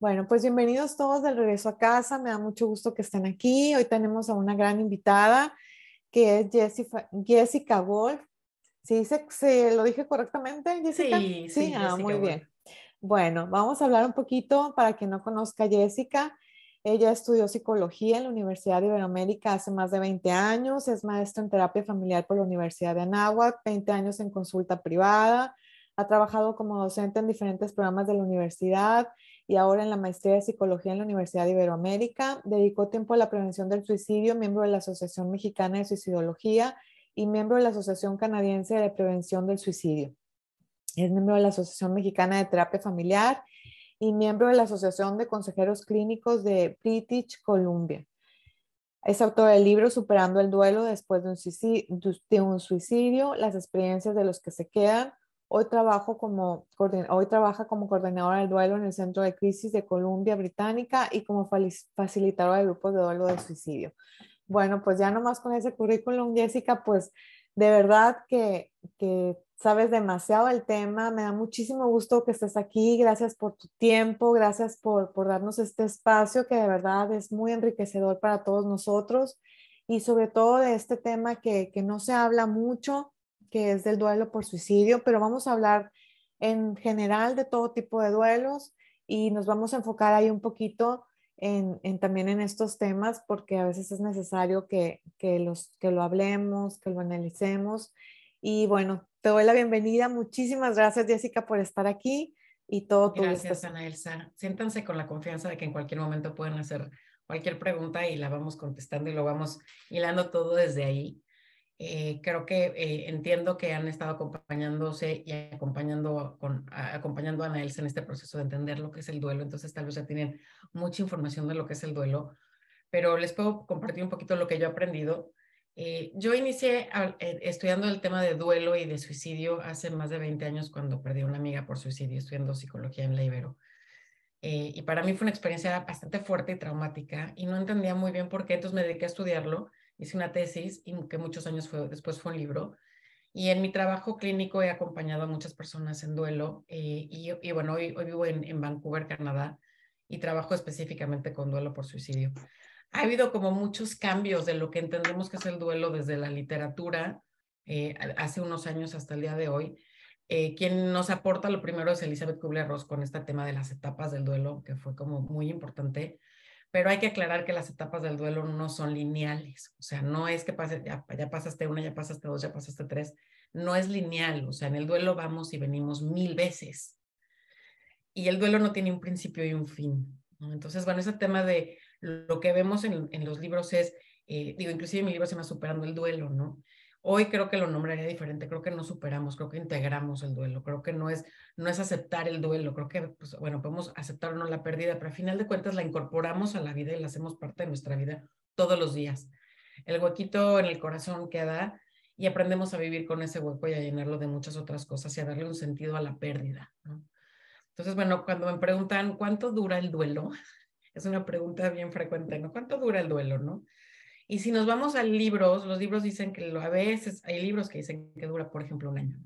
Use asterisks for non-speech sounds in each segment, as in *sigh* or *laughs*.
Bueno, pues bienvenidos todos del regreso a casa. Me da mucho gusto que estén aquí. Hoy tenemos a una gran invitada que es Jessica, Jessica Wolf. ¿Sí se, lo dije correctamente, Jessica? Sí, sí, ah, muy bien. Bueno, vamos a hablar un poquito para quien no conozca a Jessica. Ella estudió psicología en la Universidad de Iberoamérica hace más de 20 años, es maestra en terapia familiar por la Universidad de Anáhuac, 20 años en consulta privada, ha trabajado como docente en diferentes programas de la universidad, y ahora en la maestría de psicología en la Universidad de Iberoamérica. Dedicó tiempo a la prevención del suicidio, miembro de la Asociación Mexicana de Suicidología y miembro de la Asociación Canadiense de Prevención del Suicidio. Es miembro de la Asociación Mexicana de Terapia Familiar y miembro de la Asociación de Consejeros Clínicos de British Columbia. Es autor del libro Superando el duelo después de de un suicidio, las experiencias de los que se quedan, Hoy, como, hoy trabaja como coordinadora del duelo en el Centro de Crisis de Columbia Británica y como facilitadora de grupos de duelo de suicidio. Bueno, pues ya nomás con ese currículum, Jessica, pues de verdad que, sabes demasiado el tema. Me da muchísimo gusto que estés aquí. Gracias por tu tiempo, gracias por, darnos este espacio que de verdad es muy enriquecedor para todos nosotros y sobre todo de este tema que, que no se habla mucho que es del duelo por suicidio, pero vamos a hablar en general de todo tipo de duelos y nos vamos a enfocar ahí un poquito en, también en estos temas porque a veces es necesario que, los, que lo hablemos, que lo analicemos. Y bueno, te doy la bienvenida. Muchísimas gracias, Jessica, por estar aquí y todo tu Gracias, Ana Elsa. Siéntanse con la confianza de que en cualquier momento pueden hacer cualquier pregunta y la vamos contestando y lo vamos hilando todo desde ahí. Eh, creo que eh, entiendo que han estado acompañándose y acompañando, a, acompañando a Ana en este proceso de entender lo que es el duelo, entonces tal vez ya tienen mucha información de lo que es el duelo, pero les puedo compartir un poquito lo que yo he aprendido. Eh, yo inicié estudiando el tema de duelo y de suicidio hace más de 20 años cuando perdí a una amiga por suicidio estudiando psicología en la Ibero. y para mí fue una experiencia bastante fuerte y traumática y no entendía muy bien por qué, entonces me dediqué a estudiarlo hice una tesis y que muchos años después fue un libro. Y en mi trabajo clínico he acompañado a muchas personas en duelo eh, y, bueno, hoy, vivo en, Vancouver, Canadá, y trabajo específicamente con duelo por suicidio. Ha habido como muchos cambios de lo que entendemos que es el duelo desde la literatura eh, hace unos años hasta el día de hoy. Eh, quien nos aporta lo primero es Elizabeth Kubler-Ross con este tema de las etapas del duelo, que fue como muy importante pero hay que aclarar que las etapas del duelo no son lineales, o sea, no es que pase, ya, pasaste una, ya pasaste dos, ya pasaste tres, no es lineal, o sea, en el duelo vamos y venimos mil veces. Y el duelo no tiene un principio y un fin. Entonces, bueno, ese tema de lo que vemos en, los libros es, eh, digo, inclusive mi libro se llama Superando el Duelo, ¿no? Hoy creo que lo nombraría diferente, creo que no superamos, creo que integramos el duelo, creo que no es, no es aceptar el duelo, creo que, pues, bueno, podemos aceptar o no la pérdida, pero al final de cuentas la incorporamos a la vida y la hacemos parte de nuestra vida todos los días. El huequito en el corazón queda y aprendemos a vivir con ese hueco y a llenarlo de muchas otras cosas y a darle un sentido a la pérdida. Entonces, bueno, cuando me preguntan cuánto dura el duelo, *laughs* es una pregunta bien frecuente, ¿no? ¿Cuánto dura el duelo, no? Y si nos vamos a libros, los libros dicen que a veces hay libros que dicen que dura, por ejemplo, un año.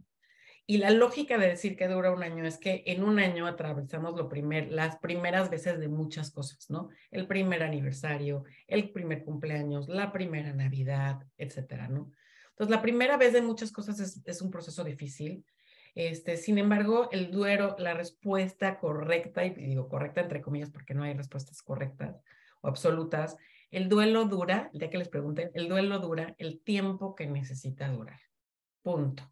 Y la lógica de decir que dura un año es que en un año atravesamos lo primer, las primeras veces de muchas cosas, ¿no? El primer aniversario, el primer cumpleaños, la primera Navidad, etcétera, ¿no? Entonces, la primera vez de muchas cosas es, es un proceso difícil. Este, sin embargo, el duero, la respuesta correcta, y digo correcta entre comillas porque no hay respuestas correctas o absolutas, el duelo dura, el que les pregunten, el duelo dura el tiempo que necesita durar. Punto.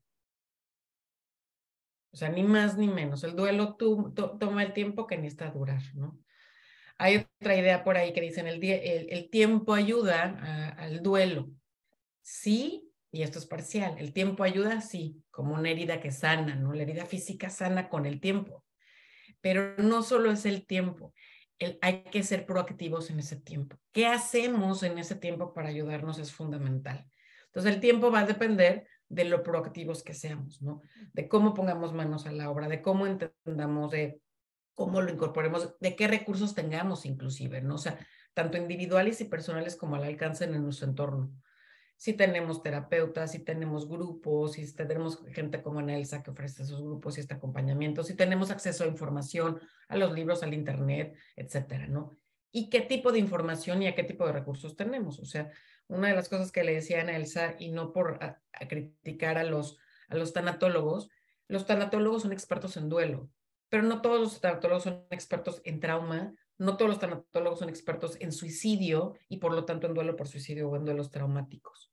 O sea, ni más ni menos. El duelo toma el tiempo que necesita durar, ¿no? Hay otra idea por ahí que dicen, el, tiempo ayuda al duelo. Sí, y esto es parcial. El tiempo ayuda, sí, como una herida que sana, ¿no? La herida física sana con el tiempo. Pero no solo es el tiempo, hay que ser proactivos en ese tiempo. ¿Qué hacemos en ese tiempo para ayudarnos es fundamental? Entonces, el tiempo va a depender de lo proactivos que seamos, ¿no? De cómo pongamos manos a la obra, de cómo entendamos, de cómo lo incorporemos, de qué recursos tengamos inclusive, ¿no? O sea, tanto individuales y personales como al alcance en nuestro entorno si tenemos terapeutas, si tenemos grupos, si este, tenemos gente como Nelsa que ofrece esos grupos y este acompañamiento, si tenemos acceso a información, a los libros, al internet, etcétera, ¿no? Y qué tipo de información y a qué tipo de recursos tenemos. O sea, una de las cosas que le decía a Nelsa, y no por ah, criticar a los, a los tanatólogos, los tanatólogos son expertos en duelo, pero no todos los tanatólogos son expertos en trauma no todos los tanatólogos son expertos en suicidio y por lo tanto en duelo por suicidio o en duelos traumáticos.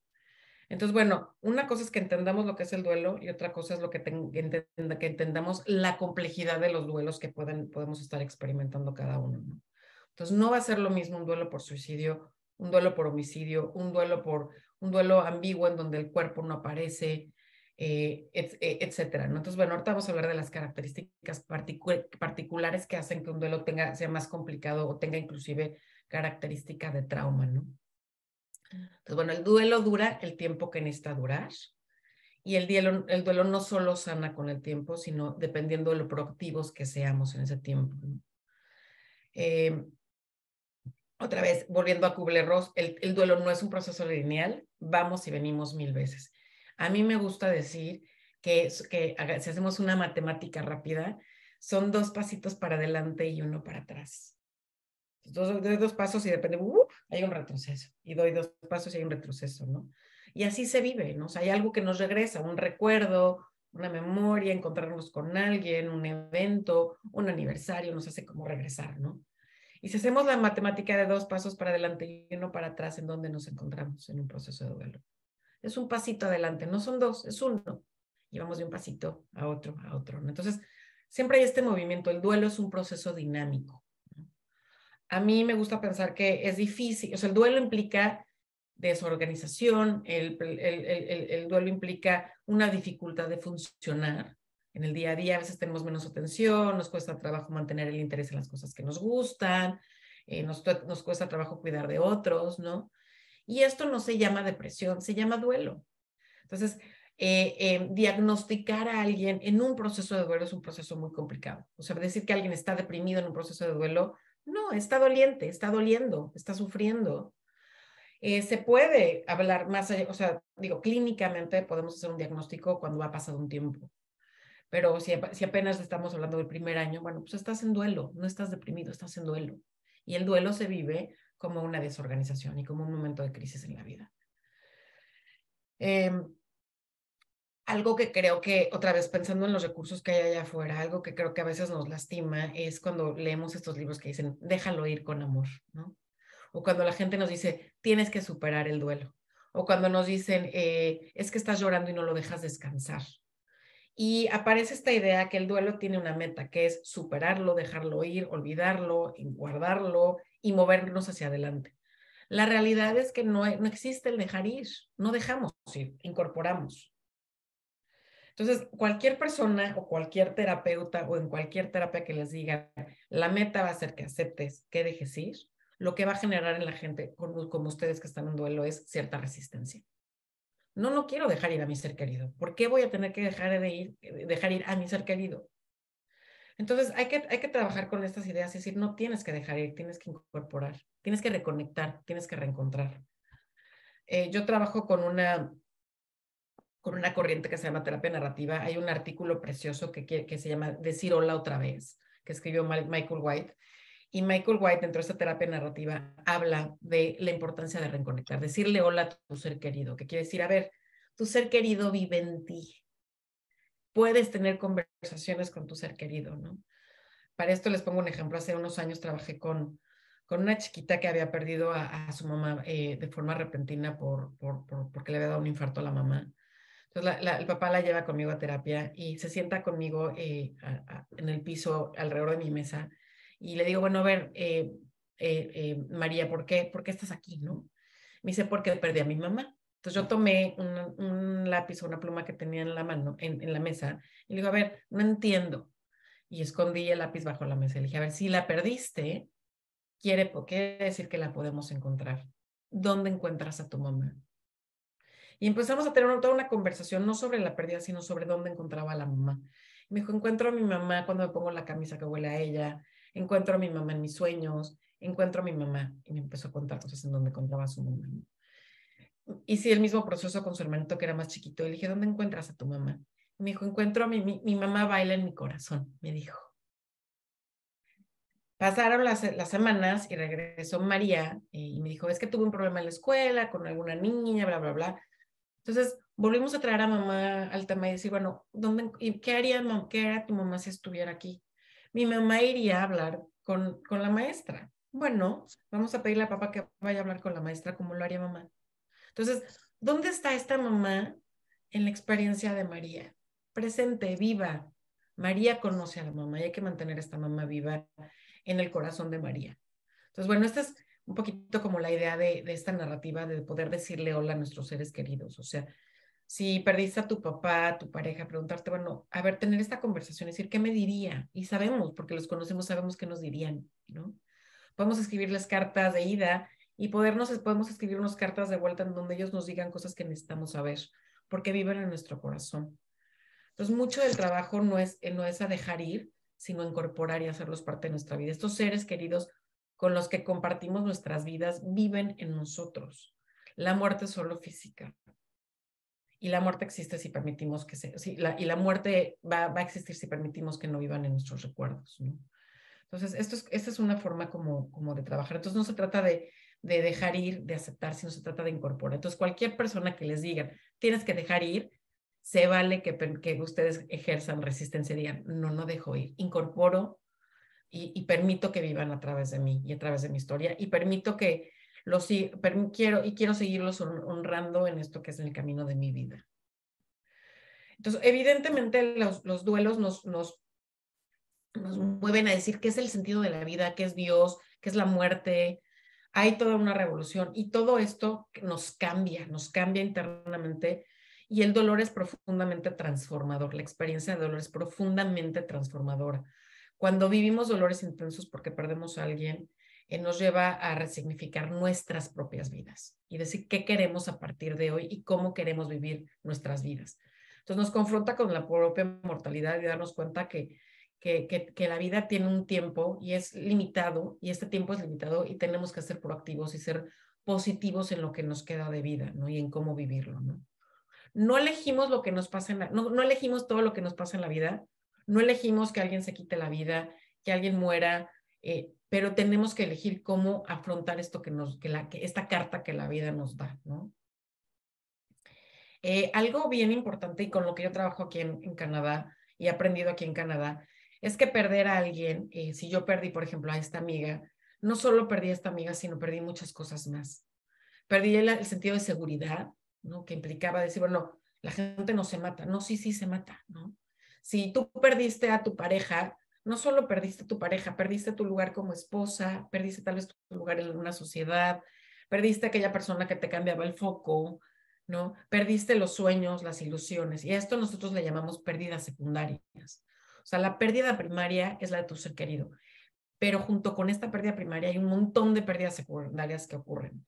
Entonces, bueno, una cosa es que entendamos lo que es el duelo y otra cosa es lo que, entendamos la complejidad de los duelos que pueden, podemos estar experimentando cada uno. ¿no? Entonces, no va a ser lo mismo un duelo por suicidio, un duelo por homicidio, un duelo por un duelo ambiguo en donde el cuerpo no aparece, eh, eh, etcétera. Entonces, bueno, ahorita vamos a hablar de las características particulares que hacen que un duelo tenga, sea más complicado o tenga inclusive característica de trauma, ¿no? Entonces, bueno, el duelo dura el tiempo que necesita durar y el duelo, el duelo no solo sana con el tiempo, sino dependiendo de lo proactivos que seamos en ese tiempo. Em, otra vez, volviendo a Kubler-Ross, el duelo no es un proceso lineal, vamos y venimos mil veces a mí me gusta decir que, que si hacemos una matemática rápida, son dos pasitos para adelante y uno para atrás. Dos, doy dos pasos y depende, uh, uh, hay un retroceso. Y doy dos pasos y hay un retroceso, ¿no? Y así se vive, ¿no? hay algo que nos regresa, un recuerdo, una memoria, encontrarnos con alguien, un evento, un aniversario, nos hace como regresar, ¿no? Y si hacemos la matemática de dos pasos para adelante y uno para atrás, ¿en dónde nos encontramos en un proceso de duelo? es un pasito adelante, no son dos, es uno. llevamos de un pasito a otro, a otro. Entonces, siempre hay este movimiento. El duelo es un proceso dinámico. A mí me gusta pensar que es difícil, o sea, el duelo implica desorganización, el, el, el, duelo implica una dificultad de funcionar, en el día a día a veces tenemos menos atención, nos cuesta trabajo mantener el interés en las cosas que nos gustan, eh, nos, nos, cuesta trabajo cuidar de otros, ¿no? Y esto no se llama depresión, se llama duelo. Entonces, eh, eh, diagnosticar a alguien en un proceso de duelo es un proceso muy complicado. O sea, decir que alguien está deprimido en un proceso de duelo, no, está doliente, está doliendo, está sufriendo. Eh, se puede hablar más o sea, digo, clínicamente podemos hacer un diagnóstico cuando ha pasado un tiempo. Pero si, si apenas estamos hablando del primer año, bueno, pues estás en duelo, no estás deprimido, estás en duelo. Y el duelo se vive como una desorganización y como un momento de crisis en la vida. Em, algo que creo que, otra vez pensando en los recursos que hay allá afuera, algo que creo que a veces nos lastima es cuando leemos estos libros que dicen, déjalo ir con amor, ¿no? O cuando la gente nos dice, tienes que superar el duelo. O cuando nos dicen, eh, es que estás llorando y no lo dejas descansar. Y aparece esta idea que el duelo tiene una meta, que es superarlo, dejarlo ir, olvidarlo, guardarlo, y movernos hacia adelante. La realidad es que e, no, existe el dejar ir, no dejamos ir, incorporamos. Entonces, cualquier persona o cualquier terapeuta o en cualquier terapia que les diga, la meta va a ser que aceptes, que dejes ir, lo que va a generar en la gente como, ustedes que están en duelo es cierta resistencia. No, no quiero dejar ir a mi ser querido. ¿Por qué voy a tener que dejar, ir, dejar ir a mi ser querido? Entonces hay que, hay que trabajar con estas ideas, y decir, no tienes que dejar ir, tienes que incorporar, tienes que reconectar, tienes que reencontrar. Eh, yo trabajo con una, con una corriente que se llama terapia narrativa. Hay un artículo precioso que, que se llama Decir hola otra vez, que escribió Michael White. Y Michael White, dentro de esta terapia narrativa, habla de la importancia de reconectar, decirle hola a tu ser querido, que quiere decir, a ver, tu ser querido vive en ti puedes tener conversaciones con tu ser querido, ¿no? Para esto les pongo un ejemplo. Hace unos años trabajé con, con una chiquita que había perdido a, su mamá eh, de forma repentina por, porque le había dado un infarto a la mamá. Entonces el papá la lleva conmigo a terapia y se sienta conmigo eh, en el piso alrededor de mi mesa y le digo, bueno, a ver, eh, María, ¿por qué, ¿por qué estás aquí? ¿no? Me dice, porque perdí a mi mamá. Entonces yo tomé un, lápiz o una pluma que tenía en la mano, en, la mesa, y le digo, a ver, no entiendo. Y escondí el lápiz bajo la mesa. Le dije, a ver, si la perdiste, quiere, decir que la podemos encontrar. ¿Dónde encuentras a tu mamá? Y empezamos a tener toda una conversación, no sobre la pérdida, sino sobre dónde encontraba a la mamá. me dijo, encuentro a mi mamá cuando me pongo la camisa que huele a ella, encuentro a mi mamá en mis sueños, encuentro a mi mamá. Y me empezó a contar cosas en dónde encontraba a su mamá. Y hice el mismo proceso con su hermanito que era más chiquito. le dije, ¿dónde encuentras a tu mamá? me dijo, encuentro a mi, mamá baila en mi corazón, me dijo. Pasaron las, semanas y regresó María eh, y me dijo, es que tuve un problema en la escuela con alguna niña, bla, bla, bla. Entonces volvimos a traer a mamá al tema y decir, bueno, ¿dónde, ¿qué haría, tu mamá si estuviera aquí? Mi mamá iría a hablar con, con la maestra. Bueno, vamos a pedirle a papá que vaya a hablar con la maestra ¿cómo lo haría mamá. Entonces, ¿dónde está esta mamá en la experiencia de María? Presente, viva. María conoce a la mamá y hay que mantener a esta mamá viva en el corazón de María. Entonces, bueno, esta es un poquito como la idea de, esta narrativa de poder decirle hola a nuestros seres queridos. O sea, si perdiste a tu papá, a tu pareja, preguntarte, bueno, a ver, tener esta conversación, decir, ¿qué me diría? Y sabemos, porque los conocemos, sabemos qué nos dirían, ¿no? Podemos escribirles cartas de ida, y podernos, podemos escribirnos cartas de vuelta en donde ellos nos digan cosas que necesitamos saber, porque viven en nuestro corazón. Entonces, mucho del trabajo no es, eh, no es a dejar ir, sino incorporar y hacerlos parte de nuestra vida. Estos seres queridos con los que compartimos nuestras vidas viven en nosotros. La muerte es solo física. Y la muerte existe si permitimos que se... la, y la muerte va, va, a existir si permitimos que no vivan en nuestros recuerdos. ¿no? Entonces, esto es, esta es una forma como, como de trabajar. Entonces, no se trata de de dejar ir, de aceptar, si no se trata de incorporar. Entonces, cualquier persona que les diga, tienes que dejar ir, se vale que, que ustedes ejerzan resistencia y digan, no, no dejo ir, incorporo y, permito que vivan a través de mí y a través de mi historia y permito que los quiero y quiero seguirlos honrando en esto que es el camino de mi vida. Entonces, evidentemente los, duelos nos, nos, nos mueven a decir qué es el sentido de la vida, qué es Dios, qué es la muerte, hay toda una revolución y todo esto nos cambia, nos cambia internamente y el dolor es profundamente transformador, la experiencia de dolor es profundamente transformadora. Cuando vivimos dolores intensos porque perdemos a alguien, eh, nos lleva a resignificar nuestras propias vidas y decir qué queremos a partir de hoy y cómo queremos vivir nuestras vidas. Entonces nos confronta con la propia mortalidad y darnos cuenta que que, la vida tiene un tiempo y es limitado, y este tiempo es limitado y tenemos que ser proactivos y ser positivos en lo que nos queda de vida, ¿no? Y en cómo vivirlo, ¿no? No elegimos lo que nos pasa en la, no, no elegimos todo lo que nos pasa en la vida, no elegimos que alguien se quite la vida, que alguien muera, eh, pero tenemos que elegir cómo afrontar esto que nos, que la, que esta carta que la vida nos da, ¿no? Eh, algo bien importante y con lo que yo trabajo aquí en, en, Canadá y he aprendido aquí en Canadá es que perder a alguien, eh, si yo perdí, por ejemplo, a esta amiga, no solo perdí a esta amiga, sino perdí muchas cosas más. Perdí el, sentido de seguridad, ¿no? Que implicaba decir, bueno, la gente no se mata. No, sí, sí se mata, ¿no? Si tú perdiste a tu pareja, no solo perdiste a tu pareja, perdiste tu lugar como esposa, perdiste tal vez tu lugar en una sociedad, perdiste a aquella persona que te cambiaba el foco, ¿no? Perdiste los sueños, las ilusiones. Y a esto nosotros le llamamos pérdidas secundarias. O sea, la pérdida primaria es la de tu ser querido, pero junto con esta pérdida primaria hay un montón de pérdidas secundarias que ocurren.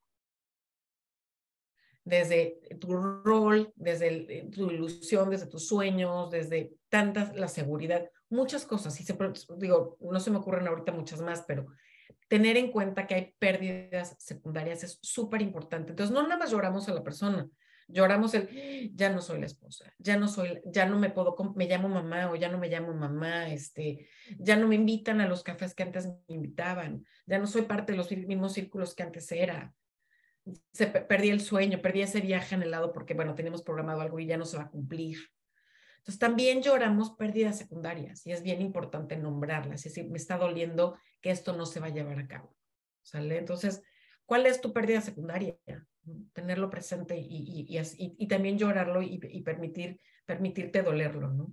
Desde tu rol, desde eh, tu ilusión, desde tus sueños, desde tantas, la seguridad, muchas cosas. Y digo, no se me ocurren ahorita muchas más, pero tener en cuenta que hay pérdidas secundarias es súper importante. Entonces, no nada más lloramos a la persona, Lloramos el, ya no soy la esposa, ya no soy, ya no me puedo, me llamo mamá o ya no me llamo mamá, este, ya no me invitan a los cafés que antes me invitaban, ya no soy parte de los mismos círculos que antes era. Se, perdí el sueño, perdí ese viaje lado porque, bueno, tenemos programado algo y ya no se va a cumplir. Entonces también lloramos pérdidas secundarias y es bien importante nombrarlas, es decir, me está doliendo que esto no se va a llevar a cabo. ¿Sale? Entonces, ¿cuál es tu pérdida secundaria? tenerlo presente y, y, también llorarlo y, permitir, permitirte dolerlo, ¿no?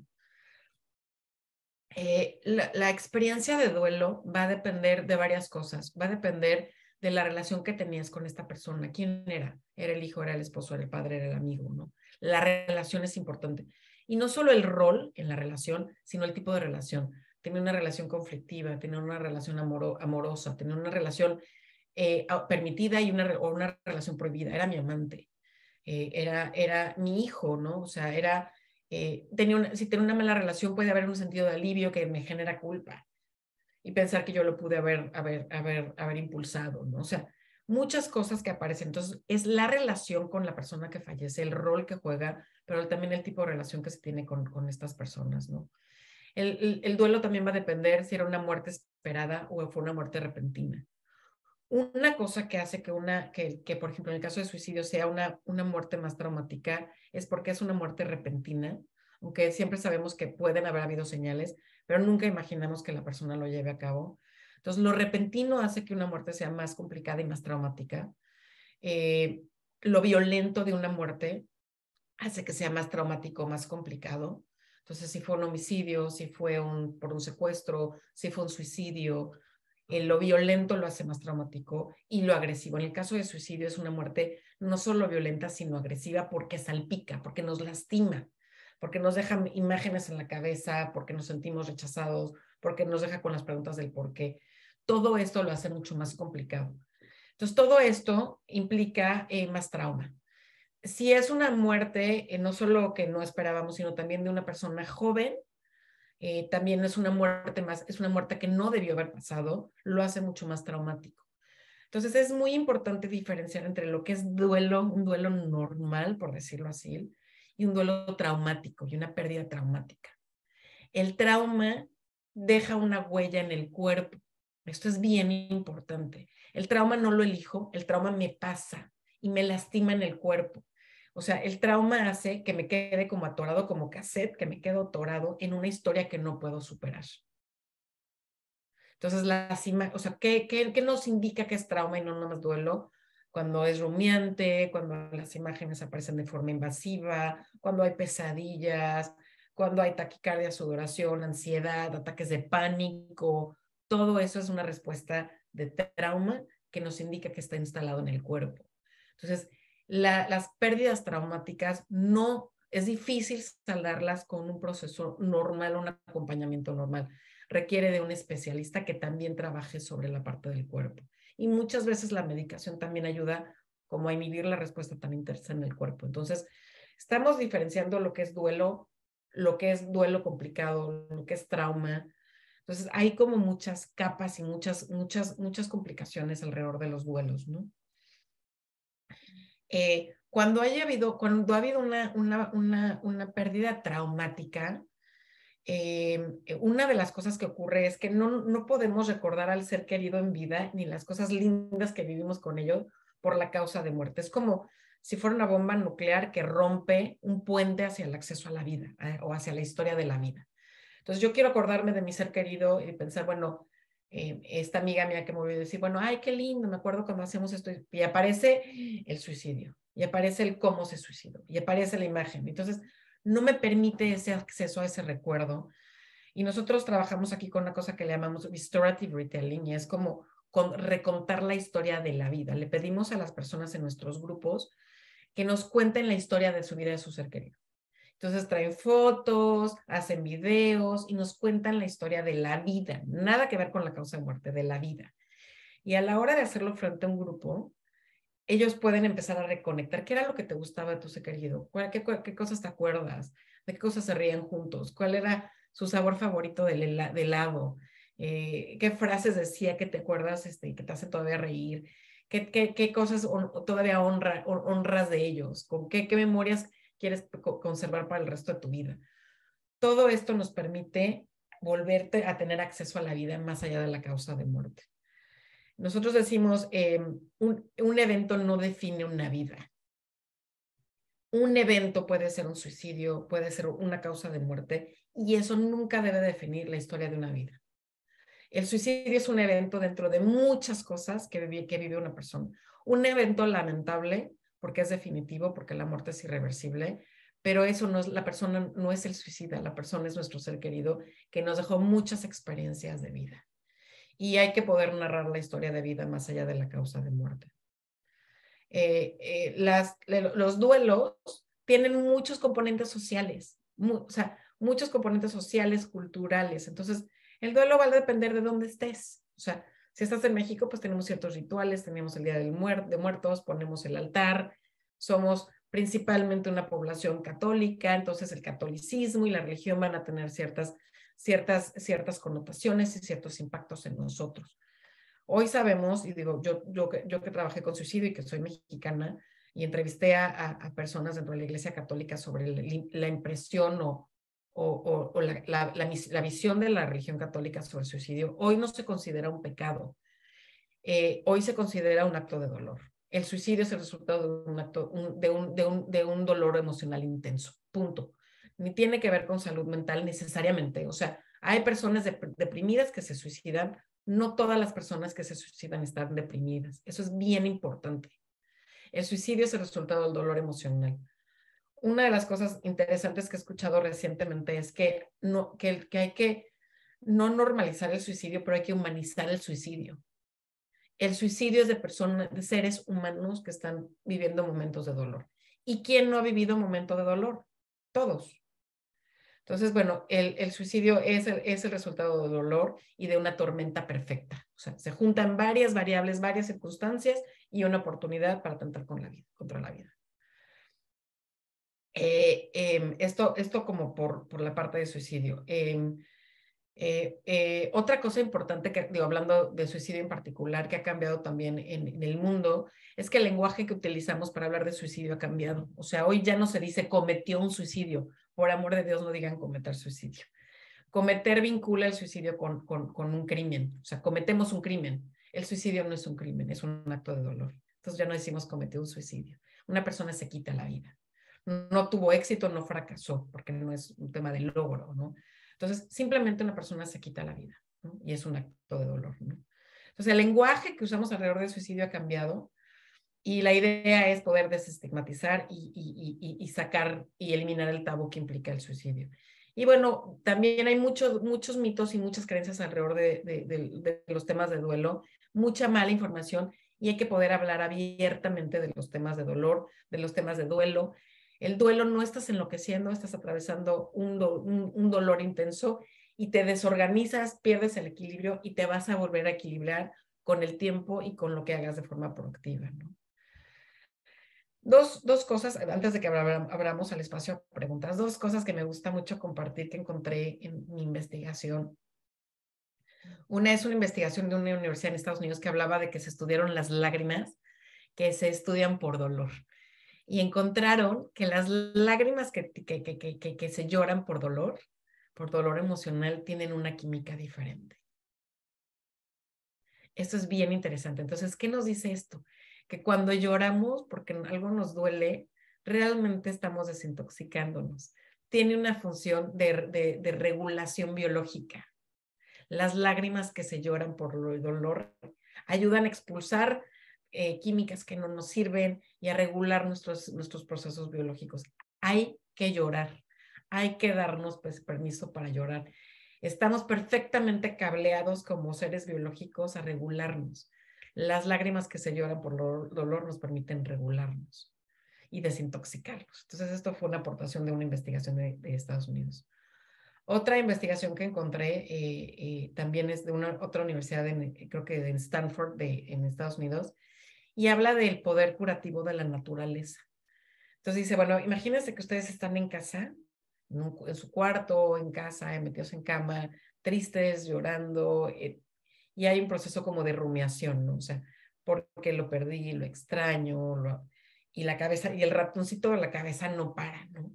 Eh, la, experiencia de duelo va a depender de varias cosas. Va a depender de la relación que tenías con esta persona. ¿Quién era? ¿Era el hijo, era el esposo, era el padre, era el amigo? ¿no? La relación es importante. Y no solo el rol en la relación, sino el tipo de relación. Tener una relación conflictiva, tener una relación amorosa, tener una relación eh, permitida y una, o una relación prohibida, era mi amante, eh, era, era mi hijo, ¿no? O sea, era, eh, tenía si tiene una mala relación puede haber un sentido de alivio que me genera culpa y pensar que yo lo pude haber, haber, haber, impulsado, ¿no? O sea, muchas cosas que aparecen. Entonces, es la relación con la persona que fallece, el rol que juega, pero también el tipo de relación que se tiene con, estas personas, ¿no? el, duelo también va a depender si era una muerte esperada o fue una muerte repentina. Una cosa que hace que una, que, por ejemplo en el caso de suicidio sea una, una muerte más traumática es porque es una muerte repentina, aunque siempre sabemos que pueden haber habido señales, pero nunca imaginamos que la persona lo lleve a cabo. Entonces, lo repentino hace que una muerte sea más complicada y más traumática. Eh, lo violento de una muerte hace que sea más traumático, más complicado. Entonces, si fue un homicidio, si fue un, por un secuestro, si fue un suicidio, eh, lo violento lo hace más traumático y lo agresivo. En el caso de suicidio es una muerte no solo violenta, sino agresiva porque salpica, porque nos lastima, porque nos deja imágenes en la cabeza, porque nos sentimos rechazados, porque nos deja con las preguntas del por qué. Todo esto lo hace mucho más complicado. Entonces, todo esto implica eh, más trauma. Si es una muerte, eh, no solo que no esperábamos, sino también de una persona joven, eh, también es una muerte más, es una muerte que no debió haber pasado, lo hace mucho más traumático. Entonces es muy importante diferenciar entre lo que es duelo, un duelo normal, por decirlo así, y un duelo traumático y una pérdida traumática. El trauma deja una huella en el cuerpo. Esto es bien importante. El trauma no lo elijo, el trauma me pasa y me lastima en el cuerpo. O sea, el trauma hace que me quede como atorado, como cassette, que me quedo atorado en una historia que no puedo superar. Entonces, la o sea, ¿qué, qué, qué nos indica que es trauma y no nomás duelo? Cuando es rumiante, cuando las imágenes aparecen de forma invasiva, cuando hay pesadillas, cuando hay taquicardia, sudoración, ansiedad, ataques de pánico, todo eso es una respuesta de trauma que nos indica que está instalado en el cuerpo. Entonces, las pérdidas traumáticas no es difícil saldarlas con un proceso normal, un acompañamiento normal. Requiere de un especialista que también trabaje sobre la parte del cuerpo. Y muchas veces la medicación también ayuda como a inhibir la respuesta tan intensa en el cuerpo. Entonces, estamos diferenciando lo que es duelo, lo que es duelo complicado, lo que es trauma. Entonces, hay como muchas capas y muchas, muchas, muchas complicaciones alrededor de los duelos, ¿no? Eh, cuando haya habido, cuando ha habido una, una, una, pérdida traumática, eh, eh, una de las cosas que ocurre es que no, no podemos recordar al ser querido en vida ni las cosas lindas que vivimos con ellos por la causa de muerte. Es como si fuera una bomba nuclear que rompe un puente hacia el acceso a la vida o hacia la historia de la vida. Entonces yo quiero acordarme de mi ser querido y pensar, bueno, eh, esta amiga mía que me volvió a decir, bueno, ay, qué lindo, me acuerdo cuando hacemos esto, y aparece el suicidio, y aparece el cómo se suicidó, y aparece la imagen. Entonces, no me permite ese acceso a ese recuerdo. Y nosotros trabajamos aquí con una cosa que le llamamos restorative retelling, y es como con recontar la historia de la vida. Le pedimos a las personas en nuestros grupos que nos cuenten la historia de su vida de su ser querido. Entonces traen fotos, hacen videos y nos cuentan la historia de la vida, nada que ver con la causa de muerte, de la vida. Y a la hora de hacerlo frente a un grupo, ellos pueden empezar a reconectar qué era lo que te gustaba de tu ser querido, qué, cosas te acuerdas, de qué cosas se rían juntos, cuál era su sabor favorito del, helado, eh, qué frases decía que te acuerdas este, y que te hace todavía reír, qué, qué, cosas todavía honra, honras de ellos, con qué, qué memorias quieres conservar para el resto de tu vida. Todo esto nos permite volverte a tener acceso a la vida más allá de la causa de muerte. Nosotros decimos, eh, un, evento no define una vida. Un evento puede ser un suicidio, puede ser una causa de muerte, y eso nunca debe definir la historia de una vida. El suicidio es un evento dentro de muchas cosas que vive una persona. Un evento lamentable porque es definitivo, porque la muerte es irreversible, pero eso no es, la persona no es el suicida, la persona es nuestro ser querido que nos dejó muchas experiencias de vida. Y hay que poder narrar la historia de vida más allá de la causa de muerte. Eh, eh, las, los duelos tienen muchos componentes sociales, o sea, muchos componentes sociales, culturales. Entonces, el duelo va a depender de dónde estés. O sea, si estás en México, pues tenemos ciertos rituales, tenemos el Día de Muertos, ponemos el altar, somos principalmente una población católica, entonces el catolicismo y la religión van a tener ciertas, ciertas, ciertas connotaciones y ciertos impactos en nosotros. Hoy sabemos, y digo, yo, yo, yo que trabajé con suicidio y que soy mexicana, y entrevisté a, personas dentro de la Iglesia Católica sobre la impresión o, o, la, visión de la religión católica sobre el suicidio hoy no se considera un pecado, eh, hoy se considera un acto de dolor. El suicidio es el resultado de un, acto, de, un, de un dolor emocional intenso, punto. Ni tiene que ver con salud mental necesariamente. O sea, hay personas deprimidas que se suicidan, no todas las personas que se suicidan están deprimidas. Eso es bien importante. El suicidio es el resultado del dolor emocional una de las cosas interesantes que he escuchado recientemente es que, no, que, hay que no normalizar el suicidio, pero hay que humanizar el suicidio. El suicidio es de personas, de seres humanos que están viviendo momentos de dolor. ¿Y quién no ha vivido momento de dolor? Todos. Entonces, bueno, el, suicidio es el, resultado de dolor y de una tormenta perfecta. O sea, se juntan varias variables, varias circunstancias y una oportunidad para tentar con la vida, contra la vida. Eh, em, esto, esto como por, por, la parte de suicidio. Em, eh, eh, otra cosa importante, que, hablando de suicidio en particular, que ha cambiado también en, el mundo, es que el lenguaje que utilizamos para hablar de suicidio ha cambiado. O sea, hoy ya no se dice cometió un suicidio. Por amor de Dios, no digan cometer suicidio. Cometer vincula el suicidio con, con, un crimen. O sea, cometemos un crimen. El suicidio no es un crimen, es un acto de dolor. Entonces ya no decimos cometió un suicidio. Una persona se quita la vida no tuvo éxito, no fracasó, porque no es un tema de logro, ¿no? Entonces, simplemente una persona se quita la vida, Y es un acto de dolor, ¿no? Entonces, el lenguaje que usamos alrededor del suicidio ha cambiado y la idea es poder desestigmatizar y, sacar y eliminar el tabú que implica el suicidio. Y bueno, también hay muchos, muchos mitos y muchas creencias alrededor de, los temas de duelo, mucha mala información y hay que poder hablar abiertamente de los temas de dolor, de los temas de duelo. El duelo no estás enloqueciendo, estás atravesando un, dolor intenso y te desorganizas, pierdes el equilibrio y te vas a volver a equilibrar con el tiempo y con lo que hagas de forma productiva. Dos, dos, cosas, antes de que abramos el espacio a preguntas, dos cosas que me gusta mucho compartir que encontré en mi investigación. Una es una investigación de una universidad en Estados Unidos que hablaba de que se estudiaron las lágrimas que se estudian por dolor y encontraron que las lágrimas que, que, se lloran por dolor, por dolor emocional, tienen una química diferente. Esto es bien interesante. Entonces, ¿qué nos dice esto? Que cuando lloramos porque algo nos duele, realmente estamos desintoxicándonos. Tiene una función de, regulación biológica. Las lágrimas que se lloran por dolor ayudan a expulsar eh, químicas que no nos sirven y a regular nuestros, nuestros procesos biológicos. Hay que llorar, hay que darnos pues, permiso para llorar. Estamos perfectamente cableados como seres biológicos a regularnos. Las lágrimas que se lloran por dolor nos permiten regularnos y desintoxicarlos. Entonces, esto fue una aportación de una investigación de, Estados Unidos. Otra investigación que encontré eh, eh, también es de una, otra universidad, creo que en Stanford, de, en Estados Unidos, y habla del poder curativo de la naturaleza. Entonces dice, bueno, imagínense que ustedes están en casa, en, su cuarto, en casa, eh, metidos en cama, tristes, llorando, eh, y hay un proceso como de rumiación, ¿no? O sea, porque lo perdí, lo extraño, y la cabeza, y el ratoncito de la cabeza no para, ¿no?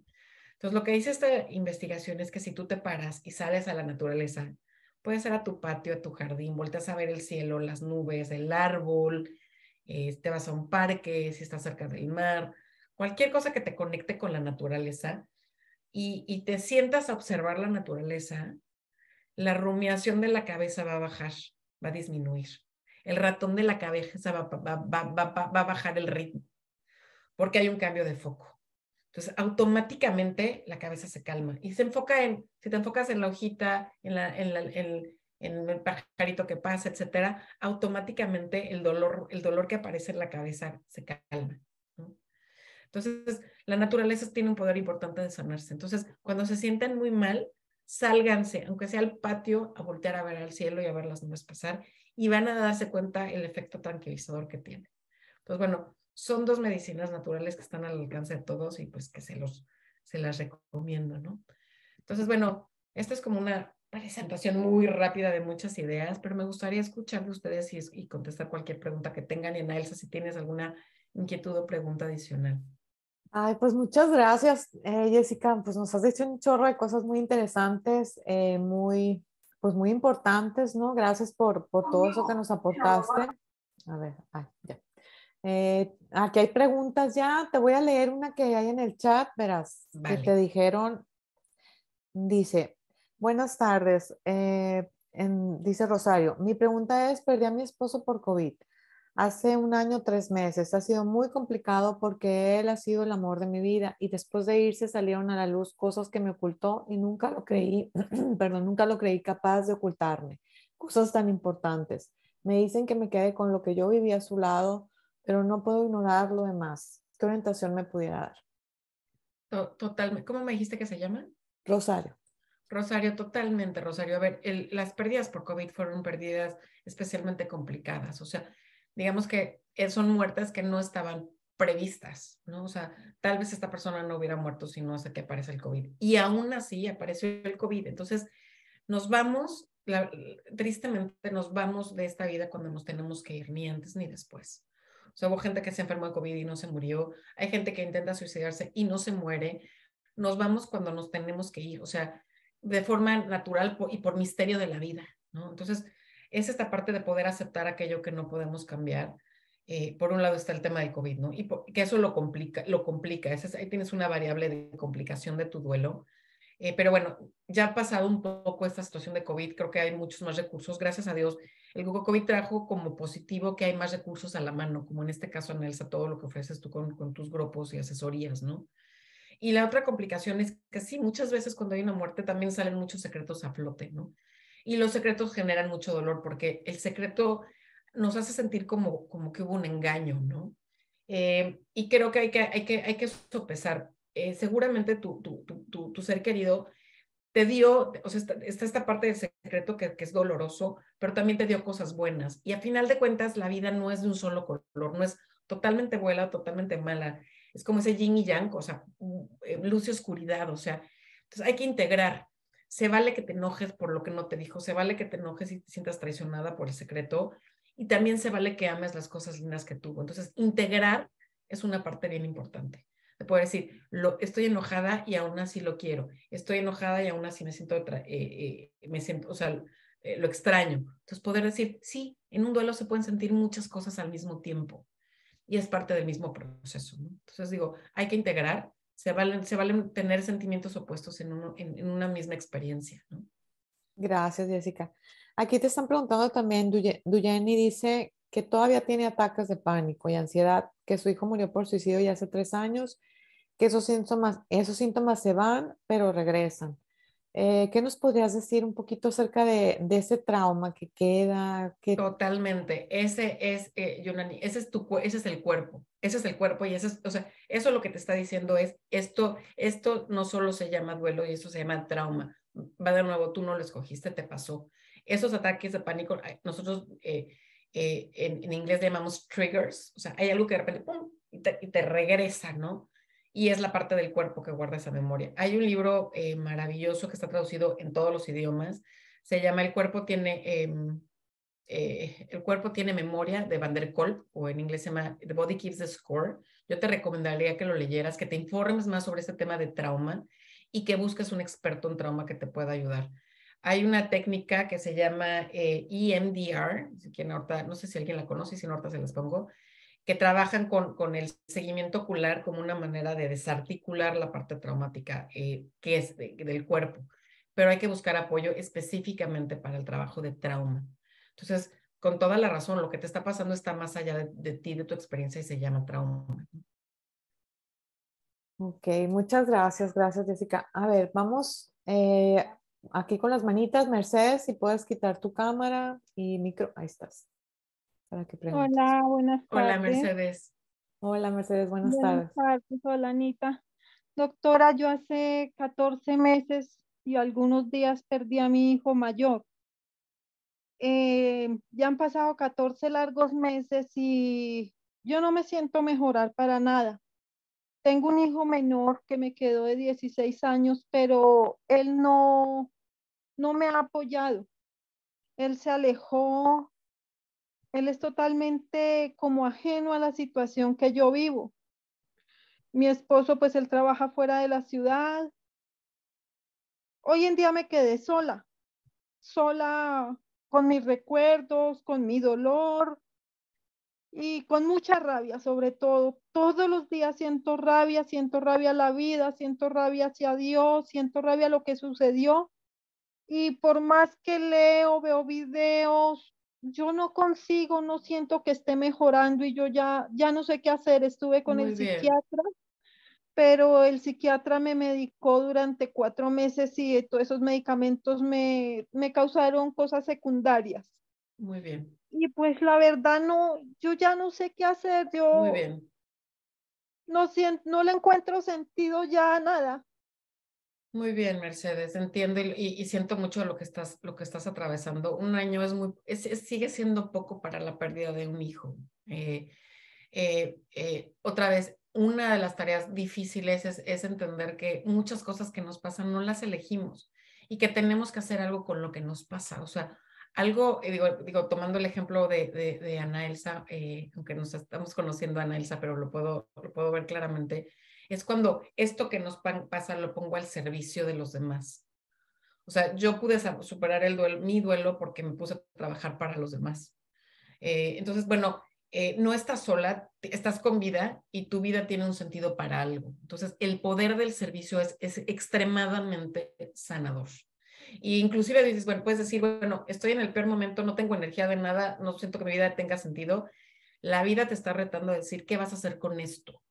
Entonces, lo que dice esta investigación es que si tú te paras y sales a la naturaleza, puedes ser a tu patio, a tu jardín, volteas a ver el cielo, las nubes, el árbol, eh, te vas a un parque, si estás cerca del mar, cualquier cosa que te conecte con la naturaleza y, te sientas a observar la naturaleza, la rumiación de la cabeza va a bajar, va a disminuir. El ratón de la cabeza va, va, a bajar el ritmo porque hay un cambio de foco. Entonces, automáticamente la cabeza se calma y se enfoca en, si te enfocas en la hojita, en, la, en, la, en, en el pajarito que pasa, etcétera, automáticamente el dolor, el dolor que aparece en la cabeza se calma. Entonces, la naturaleza tiene un poder importante de sanarse. Entonces, cuando se sienten muy mal, sálganse, aunque sea al patio, a voltear a ver al cielo y a ver las nubes pasar, y van a darse cuenta el efecto tranquilizador que tiene. Entonces, bueno, son dos medicinas naturales que están al alcance de todos y pues que se los se las recomiendo, ¿no? Entonces, bueno, esta es como una presentación muy rápida de muchas ideas, pero me gustaría escuchar de ustedes y, y contestar cualquier pregunta que tengan. Y en Elsa, si tienes alguna inquietud o pregunta adicional. Ay, pues muchas gracias, eh, Jessica. Pues nos has dicho un chorro de cosas muy interesantes, eh, muy, pues muy importantes, ¿no? Gracias por, por todo eso que nos aportaste. A ver, ay, ya. Eh, aquí hay preguntas ya. Te voy a leer una que hay en el chat, verás, que te dijeron. Dice, Buenas tardes. Eh, dice Rosario, mi pregunta es, perdí a mi esposo por COVID hace un año, tres meses. Ha sido muy complicado porque él ha sido el amor de mi vida y después de irse salieron a la luz cosas que me ocultó y nunca lo creí, *clears throat* perdón, nunca lo creí capaz de ocultarme. Cosas tan importantes. Me dicen que me quede con lo que yo viví a su lado, pero no puedo ignorar lo demás. ¿Qué orientación me pudiera dar? Totalmente. ¿Cómo me dijiste que se llama? Rosario. Rosario, totalmente, Rosario. A ver, las pérdidas por COVID fueron pérdidas especialmente complicadas. O sea, digamos que eh, son muertes que no estaban previstas, ¿no? O sea, tal vez esta persona no hubiera muerto si no hasta que aparece el COVID. Y aún así apareció el COVID. Entonces, nos vamos, tristemente nos vamos de esta vida cuando nos tenemos que ir, ni antes ni después. O sea, hubo gente que se enfermó de COVID y no se murió. Hay gente que intenta suicidarse y no se muere. Nos vamos cuando nos tenemos que ir. O sea, de forma natural y por misterio de la vida, ¿no? Entonces, es esta parte de poder aceptar aquello que no podemos cambiar. Eh, por un lado está el tema de COVID, ¿no? Y que eso lo complica, lo complica. Es, ahí tienes una variable de complicación de tu duelo. Eh, pero bueno, ya ha pasado un poco esta situación de COVID, creo que hay muchos más recursos, gracias a Dios. El Google COVID trajo como positivo que hay más recursos a la mano, como en este caso, Anelsa, todo lo que ofreces tú con, con tus grupos y asesorías, ¿no? Y la otra complicación es que sí, muchas veces cuando hay una muerte también salen muchos secretos a flote, ¿no? Y los secretos generan mucho dolor porque el secreto nos hace sentir como, como que hubo un engaño, ¿no? Eh, y creo que hay que, hay que, hay que sopesar. Eh, seguramente tu, tu, ser querido te dio, o sea, está, esta parte del secreto que, que, es doloroso, pero también te dio cosas buenas. Y a final de cuentas, la vida no es de un solo color, no es totalmente buena, totalmente mala es como ese yin y yang, o sea, eh, luz y oscuridad, o sea, entonces hay que integrar. Se vale que te enojes por lo que no te dijo, se vale que te enojes y te sientas traicionada por el secreto, y también se vale que ames las cosas lindas que tuvo. Entonces, integrar es una parte bien importante. De poder decir, lo, estoy enojada y aún así lo quiero. Estoy enojada y aún así me siento, eh, eh, me siento o sea, lo extraño. Entonces, poder decir, sí, en un duelo se pueden sentir muchas cosas al mismo tiempo y es parte del mismo proceso. Entonces digo, hay que integrar, se valen, se valen tener sentimientos opuestos en, uno, en, una misma experiencia. Gracias, Jessica. Aquí te están preguntando también, Duyani dice que todavía tiene ataques de pánico y ansiedad, que su hijo murió por suicidio ya hace tres años, que esos síntomas, esos síntomas se van, pero regresan. Eh, ¿Qué nos podrías decir un poquito acerca de, ese trauma que queda? Que... Totalmente. Ese es, eh, ese es, tu, ese es el cuerpo. Ese es el cuerpo y o sea, eso lo que te está diciendo es, esto, esto no solo se llama duelo y eso se llama trauma. Va de nuevo, tú no lo escogiste, te pasó. Esos ataques de pánico, nosotros eh, eh, en, inglés le llamamos triggers. O sea, hay algo que de repente, ¡pum! y te regresa, ¿no? y es la parte del cuerpo que guarda esa memoria. Hay un libro eh, maravilloso que está traducido en todos los idiomas, se llama El cuerpo tiene, em, eh, el cuerpo tiene memoria de Van der Kolk, o en inglés se llama The Body Keeps the Score. Yo te recomendaría que lo leyeras, que te informes más sobre este tema de trauma y que busques un experto en trauma que te pueda ayudar. Hay una técnica que se llama EMDR, eh, e si no sé si alguien la conoce, si no ahorita se las pongo, que trabajan con, con, el seguimiento ocular como una manera de desarticular la parte traumática eh, que es del cuerpo, pero hay que buscar apoyo específicamente para el trabajo de trauma. Entonces, con toda la razón, lo que te está pasando está más allá de, ti, de tu experiencia y se llama trauma. Ok, muchas gracias, gracias Jessica. A ver, vamos eh, aquí con las manitas, Mercedes, si puedes quitar tu cámara y micro, ahí estás. Hola, buenas tardes. Hola, Mercedes. Hola, Mercedes, buenas, buenas tardes. Hola, Anita. Doctora, yo hace 14 meses y algunos días perdí a mi hijo mayor. Eh, ya han pasado 14 largos meses y yo no me siento mejorar para nada. Tengo un hijo menor que me quedó de 16 años, pero él no, no me ha apoyado. Él se alejó, él es totalmente como ajeno a la situación que yo vivo. Mi esposo, pues él trabaja fuera de la ciudad. Hoy en día me quedé sola, sola con mis recuerdos, con mi dolor y con mucha rabia sobre todo. Todos los días siento rabia, siento rabia a la vida, siento rabia hacia Dios, siento rabia a lo que sucedió. Y por más que leo, veo videos, yo no consigo, no siento que esté mejorando y yo ya, ya no sé qué hacer. Estuve con el psiquiatra, pero el psiquiatra me medicó durante cuatro meses y todos esos medicamentos me, me causaron cosas secundarias. Muy bien. Y pues la verdad no, yo ya no sé qué hacer. Yo Muy bien. No, no le encuentro sentido ya a nada. Muy bien, Mercedes, entiendo y, siento mucho lo que estás, lo que estás atravesando. Un año es muy, sigue siendo poco para la pérdida de un hijo. Eh, eh, eh, otra vez, una de las tareas difíciles es, entender que muchas cosas que nos pasan no las elegimos y que tenemos que hacer algo con lo que nos pasa. O sea, algo, digo, digo tomando el ejemplo de, de, de Ana Elsa, aunque nos estamos conociendo a Ana Elsa, pero lo puedo, lo puedo ver claramente es cuando esto que nos pasa lo pongo al servicio de los demás. O sea, yo pude superar el duelo, mi duelo porque me puse a trabajar para los demás. Eh, entonces, bueno, eh, no estás sola, estás con vida y tu vida tiene un sentido para algo. Entonces, el poder del servicio es, es extremadamente sanador. Y inclusive dices, bueno, puedes decir, bueno, estoy en el peor momento, no tengo energía de nada, no siento que mi vida tenga sentido. La vida te está retando a decir, ¿qué vas a hacer con esto?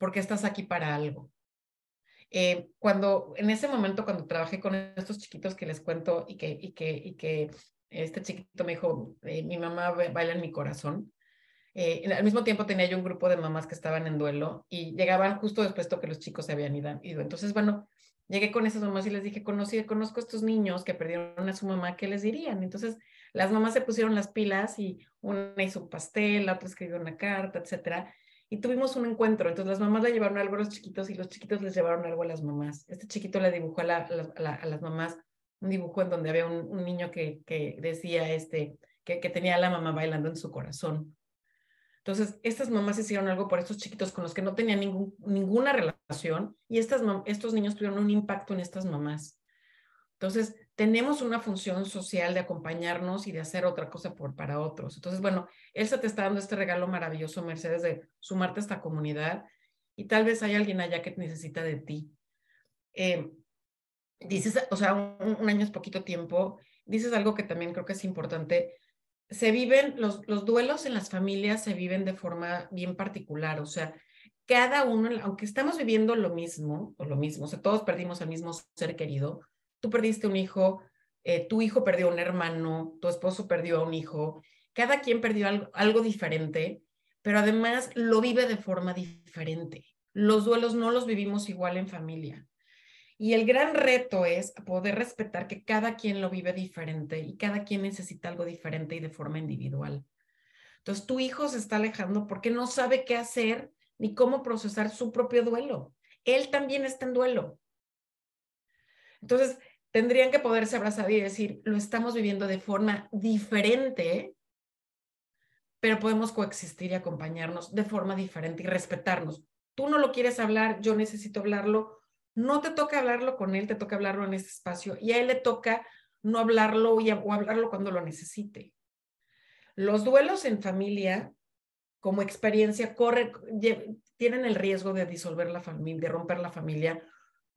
porque estás aquí para algo. Eh, cuando en ese momento cuando trabajé con estos chiquitos que les cuento y que, y que, y que este chiquito me dijo, eh, mi mamá baila en mi corazón, eh, al mismo tiempo tenía yo un grupo de mamás que estaban en duelo y llegaban justo después de que los chicos se habían ido. Entonces, bueno, llegué con esas mamás y les dije, conocí, conozco a estos niños que perdieron a su mamá, ¿qué les dirían? Entonces, las mamás se pusieron las pilas y una hizo un pastel, la otra escribió una carta, etcétera y tuvimos un encuentro. Entonces las mamás le llevaron algo a los chiquitos y los chiquitos les llevaron algo a las mamás. Este chiquito le dibujó a, las mamás un dibujo en donde había un, niño que, que, decía este, que, que, tenía a la mamá bailando en su corazón. Entonces, estas mamás hicieron algo por estos chiquitos con los que no tenían ningún, ninguna relación y estas, estos niños tuvieron un impacto en estas mamás. Entonces, tenemos una función social de acompañarnos y de hacer otra cosa por, para otros. Entonces, bueno, Elsa te está dando este regalo maravilloso, Mercedes, de sumarte a esta comunidad y tal vez hay alguien allá que necesita de ti. Eh, dices, o sea, un, año es poquito tiempo, dices algo que también creo que es importante. Se viven, los, los duelos en las familias se viven de forma bien particular, o sea, cada uno, aunque estamos viviendo lo mismo, o lo mismo, o sea, todos perdimos al mismo ser querido, tú perdiste un hijo, eh, tu hijo perdió un hermano, tu esposo perdió a un hijo, cada quien perdió algo, algo diferente, pero además lo vive de forma diferente. Los duelos no los vivimos igual en familia. Y el gran reto es poder respetar que cada quien lo vive diferente y cada quien necesita algo diferente y de forma individual. Entonces, tu hijo se está alejando porque no sabe qué hacer ni cómo procesar su propio duelo. Él también está en duelo. Entonces, tendrían que poderse abrazar y decir, lo estamos viviendo de forma diferente, pero podemos coexistir y acompañarnos de forma diferente y respetarnos. Tú no lo quieres hablar, yo necesito hablarlo. No te toca hablarlo con él, te toca hablarlo en este espacio y a él le toca no hablarlo o hablarlo cuando lo necesite. Los duelos en familia, como experiencia, tienen el riesgo de disolver la familia, de romper la familia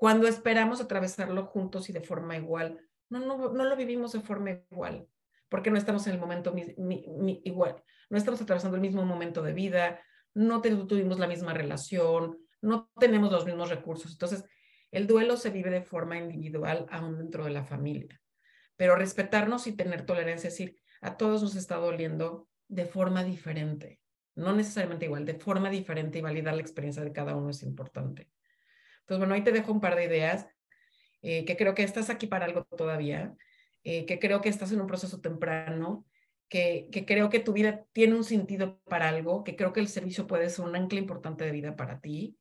cuando esperamos atravesarlo juntos y de forma igual. No, no, no lo vivimos de forma igual, porque no estamos en el momento igual, no estamos atravesando el mismo momento de vida, no tuvimos la misma relación, no tenemos los mismos recursos. Entonces, el duelo se vive de forma individual aún dentro de la familia, pero respetarnos y tener tolerancia, es decir, a todos nos está doliendo de forma diferente, no necesariamente igual, de forma diferente y validar la experiencia de cada uno es importante. Entonces, bueno, ahí te dejo un par de ideas, eh, que creo que estás aquí para algo todavía, eh, que creo que estás en un proceso temprano, que, que, creo que tu vida tiene un sentido para algo, que creo que el servicio puede ser un ancla importante de vida para ti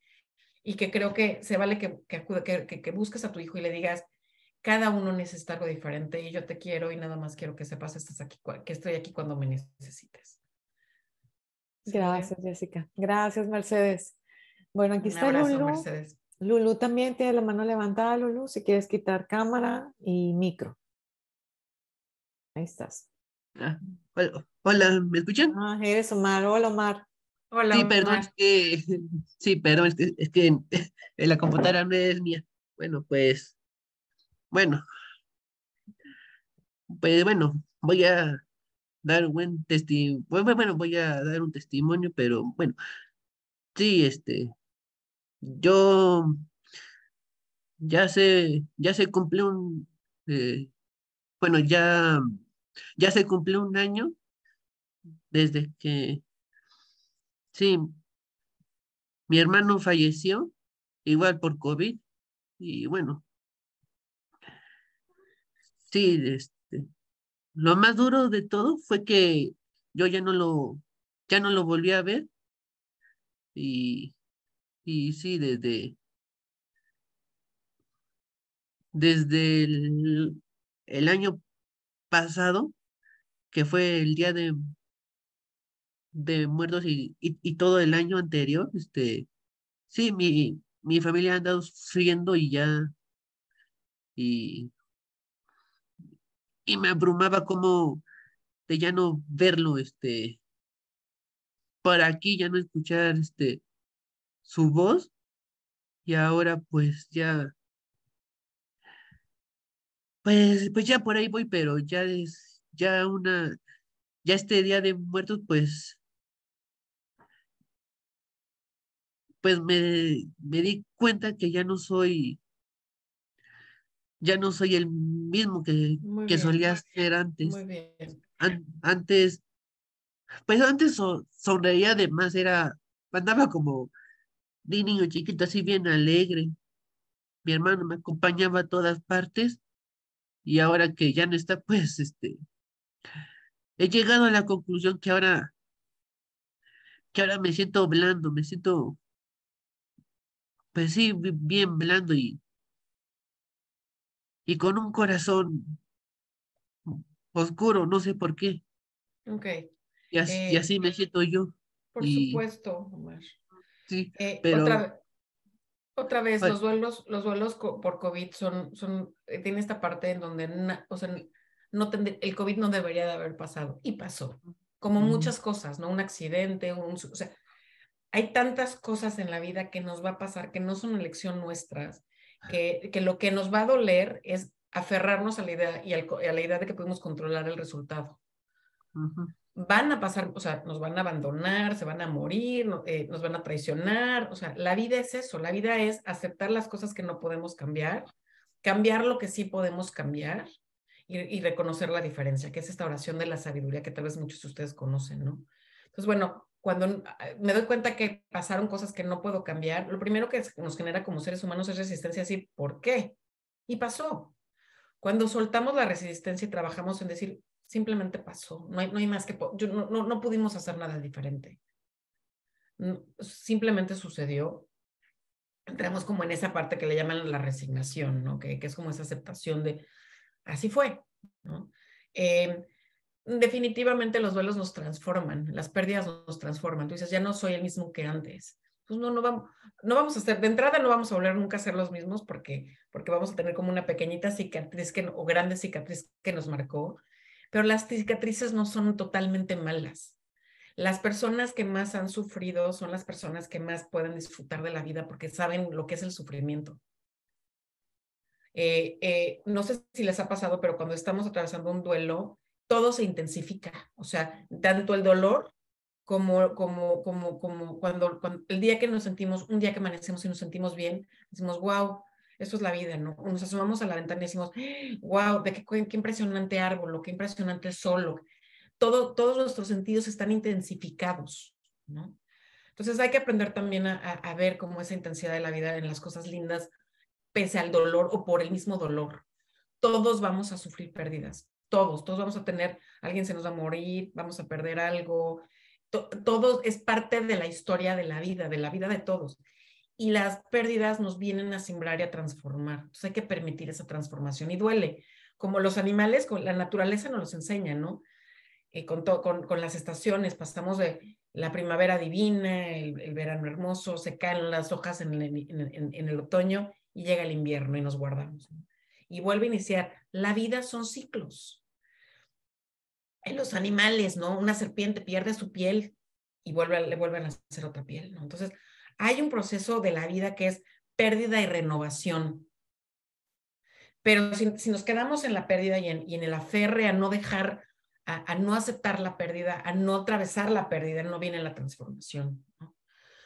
y que creo que se vale que, que, busques a tu hijo y le digas, cada uno necesita algo diferente y yo te quiero y nada más quiero que sepas estás aquí, que estoy aquí cuando me necesites. ¿eh? Gracias, Jessica. Gracias, Mercedes. Bueno, aquí Un está abrazo, Mercedes. Lulu también tiene la mano levantada, Lulu, si quieres quitar cámara y micro. Ahí estás. Ah, hola, ¿me escuchan? Ah, eres Omar. Hola, Omar. Hola, sí, perdón, es que, *laughs* sí, perdón, es que, *laughs* la computadora no es mía. Bueno, pues, bueno, pues bueno, voy a dar un buen testimonio, bueno, voy a dar un testimonio, pero bueno, sí, este, yo ya se, ya se cumplió un, eh, bueno, ya, ya se cumplió un año desde que, sí, mi hermano falleció, igual por COVID, y bueno, sí, este, lo más duro de todo fue que yo ya no lo, ya no lo volví a ver y y sí, desde, desde el, año pasado, que fue el día de, de muertos y, y, todo el año anterior, este, sí, mi, mi familia ha andado sufriendo y ya, y, y me abrumaba como de ya no verlo, este, por aquí, ya no escuchar, este, su voz y ahora pues ya, pues, pues ya por ahí voy, pero ya es, ya una, ya este día de muertos pues, pues me, me di cuenta que ya no soy, ya no soy el mismo que, que solía ser antes. antes, pues antes so sonreía además era, andaba como de niño chiquito así bien alegre. Mi hermano me acompañaba a todas partes y ahora que ya no está, pues este, he llegado a la conclusión que ahora, que ahora me siento blando, me siento, pues sí, bien blando y, y con un corazón oscuro, no sé por qué. Ok. Y eh, así, me siento yo. Por supuesto, Omar. Sí, eh, pero... Otra, vez, los vuelos, los vuelos por COVID son, son, eh, tiene esta parte en donde, o sea, no el COVID no debería de haber pasado y pasó, como muchas cosas, ¿no? Un accidente, un, o sea, hay tantas cosas en la vida que nos va a pasar que no son elección nuestras, que, que lo que nos va a doler es aferrarnos a la idea y, a la idea de que podemos controlar el resultado. Ajá van a pasar, o sea, nos van a abandonar, se van a morir, eh, nos van a traicionar, o sea, la vida es eso, la vida es aceptar las cosas que no podemos cambiar, cambiar lo que sí podemos cambiar y, reconocer la diferencia, que es esta oración de la sabiduría que tal vez muchos de ustedes conocen, ¿no? Entonces, bueno, cuando ah, me doy cuenta que pasaron cosas que no puedo cambiar, lo primero que nos genera como seres humanos es resistencia así, ¿por qué? Y pasó. Cuando soltamos la resistencia y trabajamos en decir, simplemente pasó. No hay, no hay más que... Yo, no, no, pudimos hacer nada diferente. Mm, simplemente sucedió. Entramos como en esa parte que le llaman la resignación, ¿no? Que, que es como esa aceptación de, así fue, em, definitivamente los duelos nos transforman, las pérdidas nos transforman. Tú dices, ya no soy el mismo que antes. Pues no, no vamos, no vamos a hacer, de entrada no vamos a volver nunca a ser los mismos porque, porque vamos a tener como una pequeñita cicatriz que, o grande cicatriz que nos marcó pero las cicatrices no son totalmente malas. Las personas que más han sufrido son las personas que más pueden disfrutar de la vida porque saben lo que es el sufrimiento. Eh, eh, no sé si les ha pasado, pero cuando estamos atravesando un duelo, todo se intensifica, o sea, tanto el dolor como, como, como, como cuando, cuando, el día que nos sentimos, un día que amanecemos y nos sentimos bien, decimos, wow, eso es la vida, ¿no? Nos asomamos a la ventana y decimos, wow, qué, impresionante árbol, qué impresionante solo! Todo, todos nuestros sentidos están intensificados, ¿no? Entonces hay que aprender también a, ver cómo esa intensidad de la vida en las cosas lindas, pese al dolor o por el mismo dolor. Todos vamos a sufrir pérdidas, todos, todos vamos a tener, alguien se nos va a morir, vamos a perder algo. todos todo es parte de la historia de la vida, de la vida de todos y las pérdidas nos vienen a sembrar y a transformar. Entonces hay que permitir esa transformación y duele, como los animales, con la naturaleza nos los enseña, ¿no? Eh, con, con, las estaciones, pasamos de la primavera divina, el, verano hermoso, se caen las hojas en el, en, el, otoño y llega el invierno y nos guardamos. Y vuelve a iniciar. La vida son ciclos. En los animales, ¿no? Una serpiente pierde su piel y vuelve, le vuelven a hacer otra piel, ¿no? Entonces, hay un proceso de la vida que es pérdida y renovación. Pero si, nos quedamos en la pérdida y en, el aferre a no dejar, a, no aceptar la pérdida, a no atravesar la pérdida, no viene la transformación.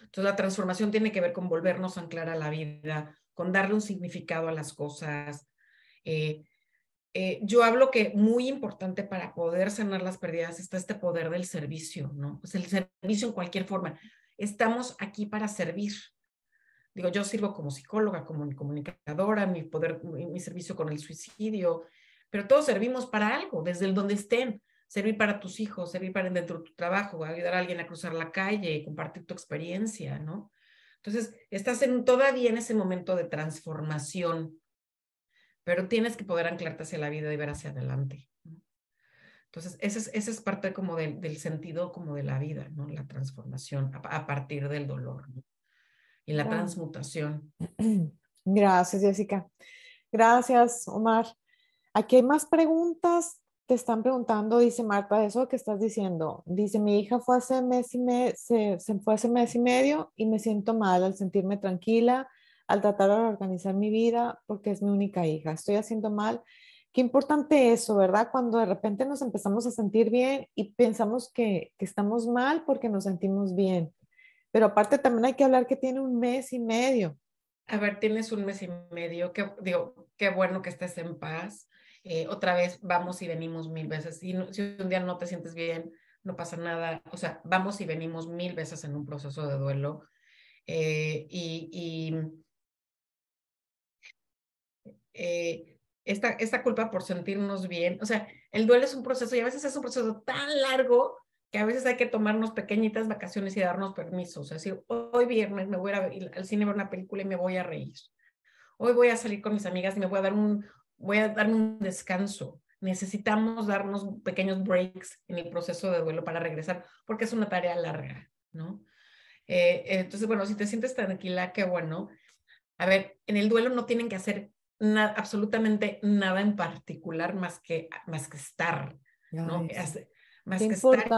Entonces la transformación tiene que ver con volvernos a anclar a la vida, con darle un significado a las cosas. Eh, eh, yo hablo que muy importante para poder sanar las pérdidas está este poder del servicio, ¿no? Pues el servicio en cualquier forma estamos aquí para servir. Digo, yo sirvo como psicóloga, como comunicadora, mi poder, mi, servicio con el suicidio, pero todos servimos para algo, desde el donde estén. Servir para tus hijos, servir para dentro de tu trabajo, ayudar a alguien a cruzar la calle, compartir tu experiencia, ¿no? Entonces, estás en, todavía en ese momento de transformación, pero tienes que poder anclarte hacia la vida y ver hacia adelante. Entonces, ese es, parte como del sentido como de la vida, ¿no? La transformación a, partir del dolor y la transmutación. *clears throat* Gracias, Jessica. Gracias, Omar. Aquí hay más preguntas. Te están preguntando, dice Marta, eso que estás diciendo. Dice, mi hija fue hace mes y se, fue hace mes y medio y me siento mal al sentirme tranquila, al tratar de organizar mi vida porque es mi única hija. Estoy haciendo mal Qué importante eso, ¿verdad? Cuando de repente nos empezamos a sentir bien y pensamos que, estamos mal porque nos sentimos bien. Pero aparte también hay que hablar que tiene un mes y medio. A ver, tienes un mes y medio. Qué, digo, qué bueno que estés en paz. Eh, otra vez vamos y venimos mil veces. Y si un día no te sientes bien, no pasa nada. O sea, vamos y venimos mil veces en un proceso de duelo. Eh, y, eh, esta, culpa por sentirnos bien. O sea, el duelo es un proceso y a veces es un proceso tan largo que a veces hay que tomarnos pequeñitas vacaciones y darnos permisos. Es decir, hoy viernes me voy a al cine a ver una película y me voy a reír. Hoy voy a salir con mis amigas y me voy a dar un, voy a darme un descanso. Necesitamos darnos pequeños breaks en el proceso de duelo para regresar, porque es una tarea larga, ¿no? Eh, entonces, bueno, si te sientes tranquila, qué bueno. A ver, en el duelo no tienen que hacer absolutamente nada en particular más que, más que estar, ¿no? más que estar.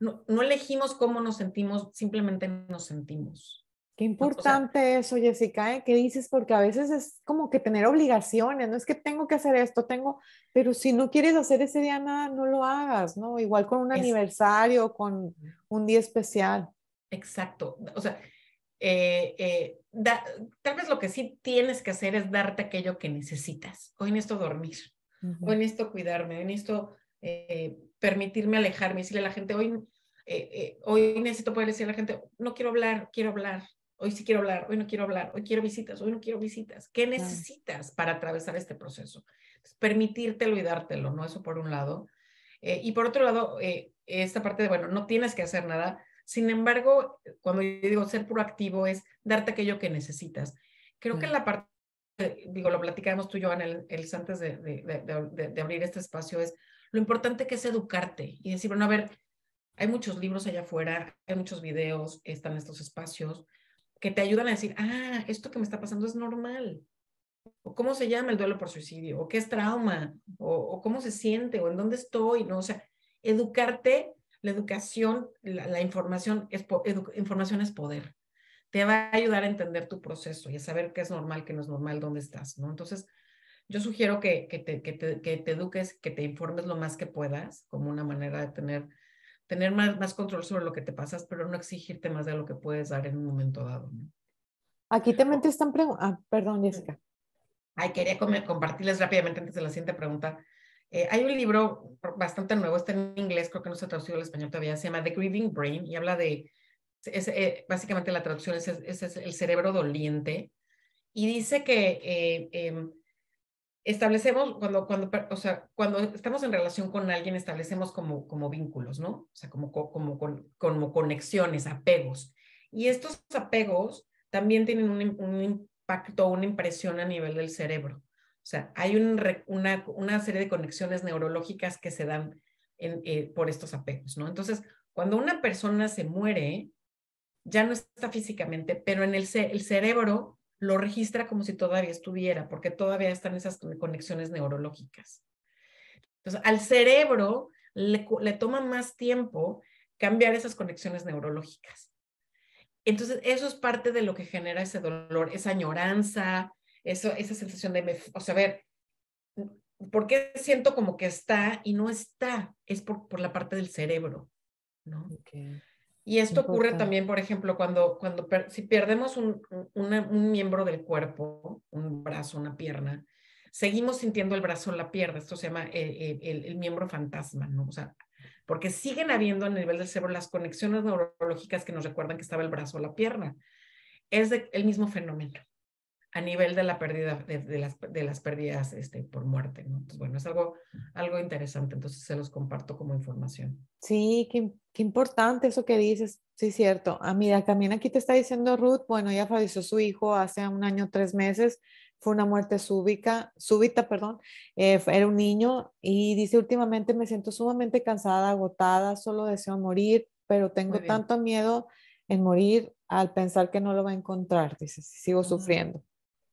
No, elegimos cómo nos sentimos, simplemente nos sentimos. Qué importante eso, Jessica, ¿eh? ¿qué dices? Porque a veces es como que tener obligaciones, no es que tengo que hacer esto, tengo, pero si no quieres hacer ese día nada, no lo hagas, ¿no? Igual con un aniversario, con un día especial. Exacto, o sea, eh, eh, tal vez lo que sí tienes que hacer es darte aquello que necesitas. Hoy necesito dormir, esto hoy necesito cuidarme, hoy necesito eh, permitirme alejarme, decirle a la gente, hoy, hoy necesito poder decirle a la gente, no quiero hablar, quiero hablar, hoy sí quiero hablar, hoy no quiero hablar, hoy quiero visitas, hoy no quiero visitas. ¿Qué necesitas para atravesar este proceso? permitírtelo y dártelo, ¿no? Eso por un lado. y por otro lado, esta parte de, bueno, no tienes que hacer nada. Sin embargo, cuando yo digo ser proactivo es darte aquello que necesitas. Creo que mm. la parte, digo, lo platicamos tú y yo, en el, antes de, abrir este espacio, es lo importante que es educarte y decir, bueno, a ver, hay muchos libros allá afuera, hay muchos videos, están estos espacios que te ayudan a decir, ah, esto que me está pasando es normal. O cómo se llama el duelo por suicidio, o qué es trauma, o, cómo se siente, o en dónde estoy, ¿no? O sea, educarte la educación, la, información, es, información es poder. Te va a ayudar a entender tu proceso y a saber qué es normal, qué no es normal, dónde estás, ¿no? Entonces, yo sugiero que, que, te, eduques, que te informes lo más que puedas, como una manera de tener, tener más, control sobre lo que te pasas, pero no exigirte más de lo que puedes dar en un momento dado. Aquí también te están preguntando, ah, perdón Jessica. Ay, quería compartirles rápidamente antes de la siguiente pregunta eh, hay un libro bastante nuevo, está en inglés, creo que no se ha traducido al español todavía, se llama The Grieving Brain y habla de, eh, básicamente la traducción es, el cerebro doliente y dice que eh, em, establecemos, cuando, cuando, o sea, cuando estamos en relación con alguien, establecemos como, como vínculos, ¿no? O sea, como, como, conexiones, apegos. Y estos apegos también tienen un impacto, una impresión a nivel del cerebro. O sea, hay una, una, serie de conexiones neurológicas que se dan eh, por estos apegos, ¿no? Entonces, cuando una persona se muere, ya no está físicamente, pero en el, el cerebro lo registra como si todavía estuviera, porque todavía están esas conexiones neurológicas. Entonces, al cerebro le, le toma más tiempo cambiar esas conexiones neurológicas. Entonces, eso es parte de lo que genera ese dolor, esa añoranza, eso, esa sensación de, me, o sea, a ver, ¿por qué siento como que está y no está? Es por, la parte del cerebro, ¿no? Y esto ocurre también, por ejemplo, cuando, cuando si perdemos un, miembro del cuerpo, un brazo, una pierna, seguimos sintiendo el brazo, la pierna, esto se llama eh, eh, el, miembro fantasma, ¿no? O sea, porque siguen habiendo a nivel del cerebro las conexiones neurológicas que nos recuerdan que estaba el brazo o la pierna. Es el mismo fenómeno a nivel de la pérdida, de, las, de las, pérdidas este, por muerte, ¿no? Entonces, bueno, es algo, algo interesante, entonces se los comparto como información. Sí, qué, qué importante eso que dices, sí, cierto. Ah, mira, también aquí te está diciendo Ruth, bueno, ella falleció su hijo hace un año, tres meses, fue una muerte súbica, súbita, perdón, eh, era un niño y dice, últimamente me siento sumamente cansada, agotada, solo deseo morir, pero tengo tanto miedo en morir al pensar que no lo va a encontrar, dice, sigo ah. sufriendo.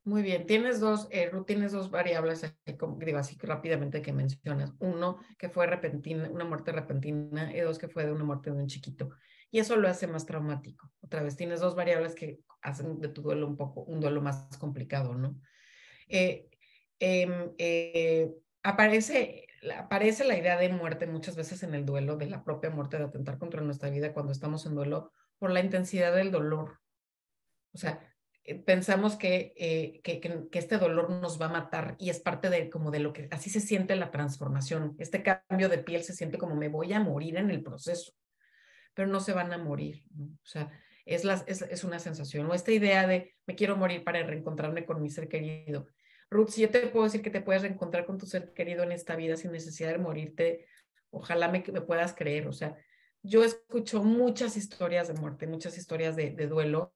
Muy bien, tienes dos, eh, dos variables, así rápidamente que mencionas. Uno, que fue repentina, una muerte repentina, y dos, que fue de una muerte de un chiquito. Y eso lo hace más traumático. Otra vez, tienes dos variables que hacen de tu duelo un poco, un duelo más complicado, ¿no? Eh, em, eh, aparece, aparece la idea de muerte muchas veces en el duelo, de la propia muerte, de atentar contra nuestra vida cuando estamos en duelo, por la intensidad del dolor. O sea, eh, pensamos eh, que, que, este dolor nos va a matar y es parte de como de lo que así se siente la transformación. Este cambio de piel se siente como me voy a morir en el proceso, pero no se van a morir. ¿no? O sea, es, la, es, una sensación o esta idea de me quiero morir para reencontrarme con mi ser querido. Ruth, si yo te puedo decir que te puedes reencontrar con tu ser querido en esta vida sin necesidad de morirte, ojalá me, me puedas creer. O sea, yo escucho muchas historias de muerte, muchas historias de, de duelo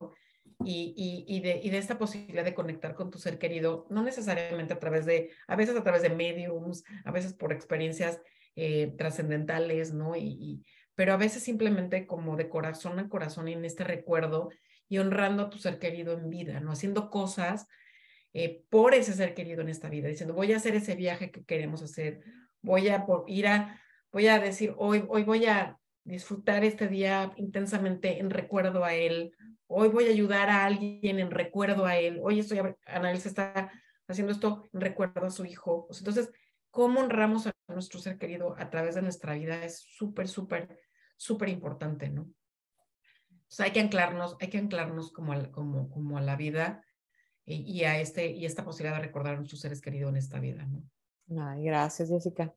y, y, de, esta posibilidad de conectar con tu ser querido, no necesariamente a través de, a veces a través de mediums, a veces por experiencias eh, trascendentales, ¿no? Y, pero a veces simplemente como de corazón a corazón y en este recuerdo y honrando a tu ser querido en vida, ¿no? Haciendo cosas eh, por ese ser querido en esta vida, diciendo, voy a hacer ese viaje que queremos hacer, voy a por, ir a, voy a decir, hoy, hoy voy a disfrutar este día intensamente en recuerdo a él. Hoy voy a ayudar a alguien en recuerdo a él. Hoy estoy, se está haciendo esto en recuerdo a su hijo. Pues entonces, cómo honramos a nuestro ser querido a través de nuestra vida es súper, súper, súper importante, ¿no? O sea, hay que anclarnos, hay que anclarnos como a, como, como a la vida y, a este, y esta posibilidad de recordar a nuestros seres queridos en esta vida, ¿no? gracias, Jessica.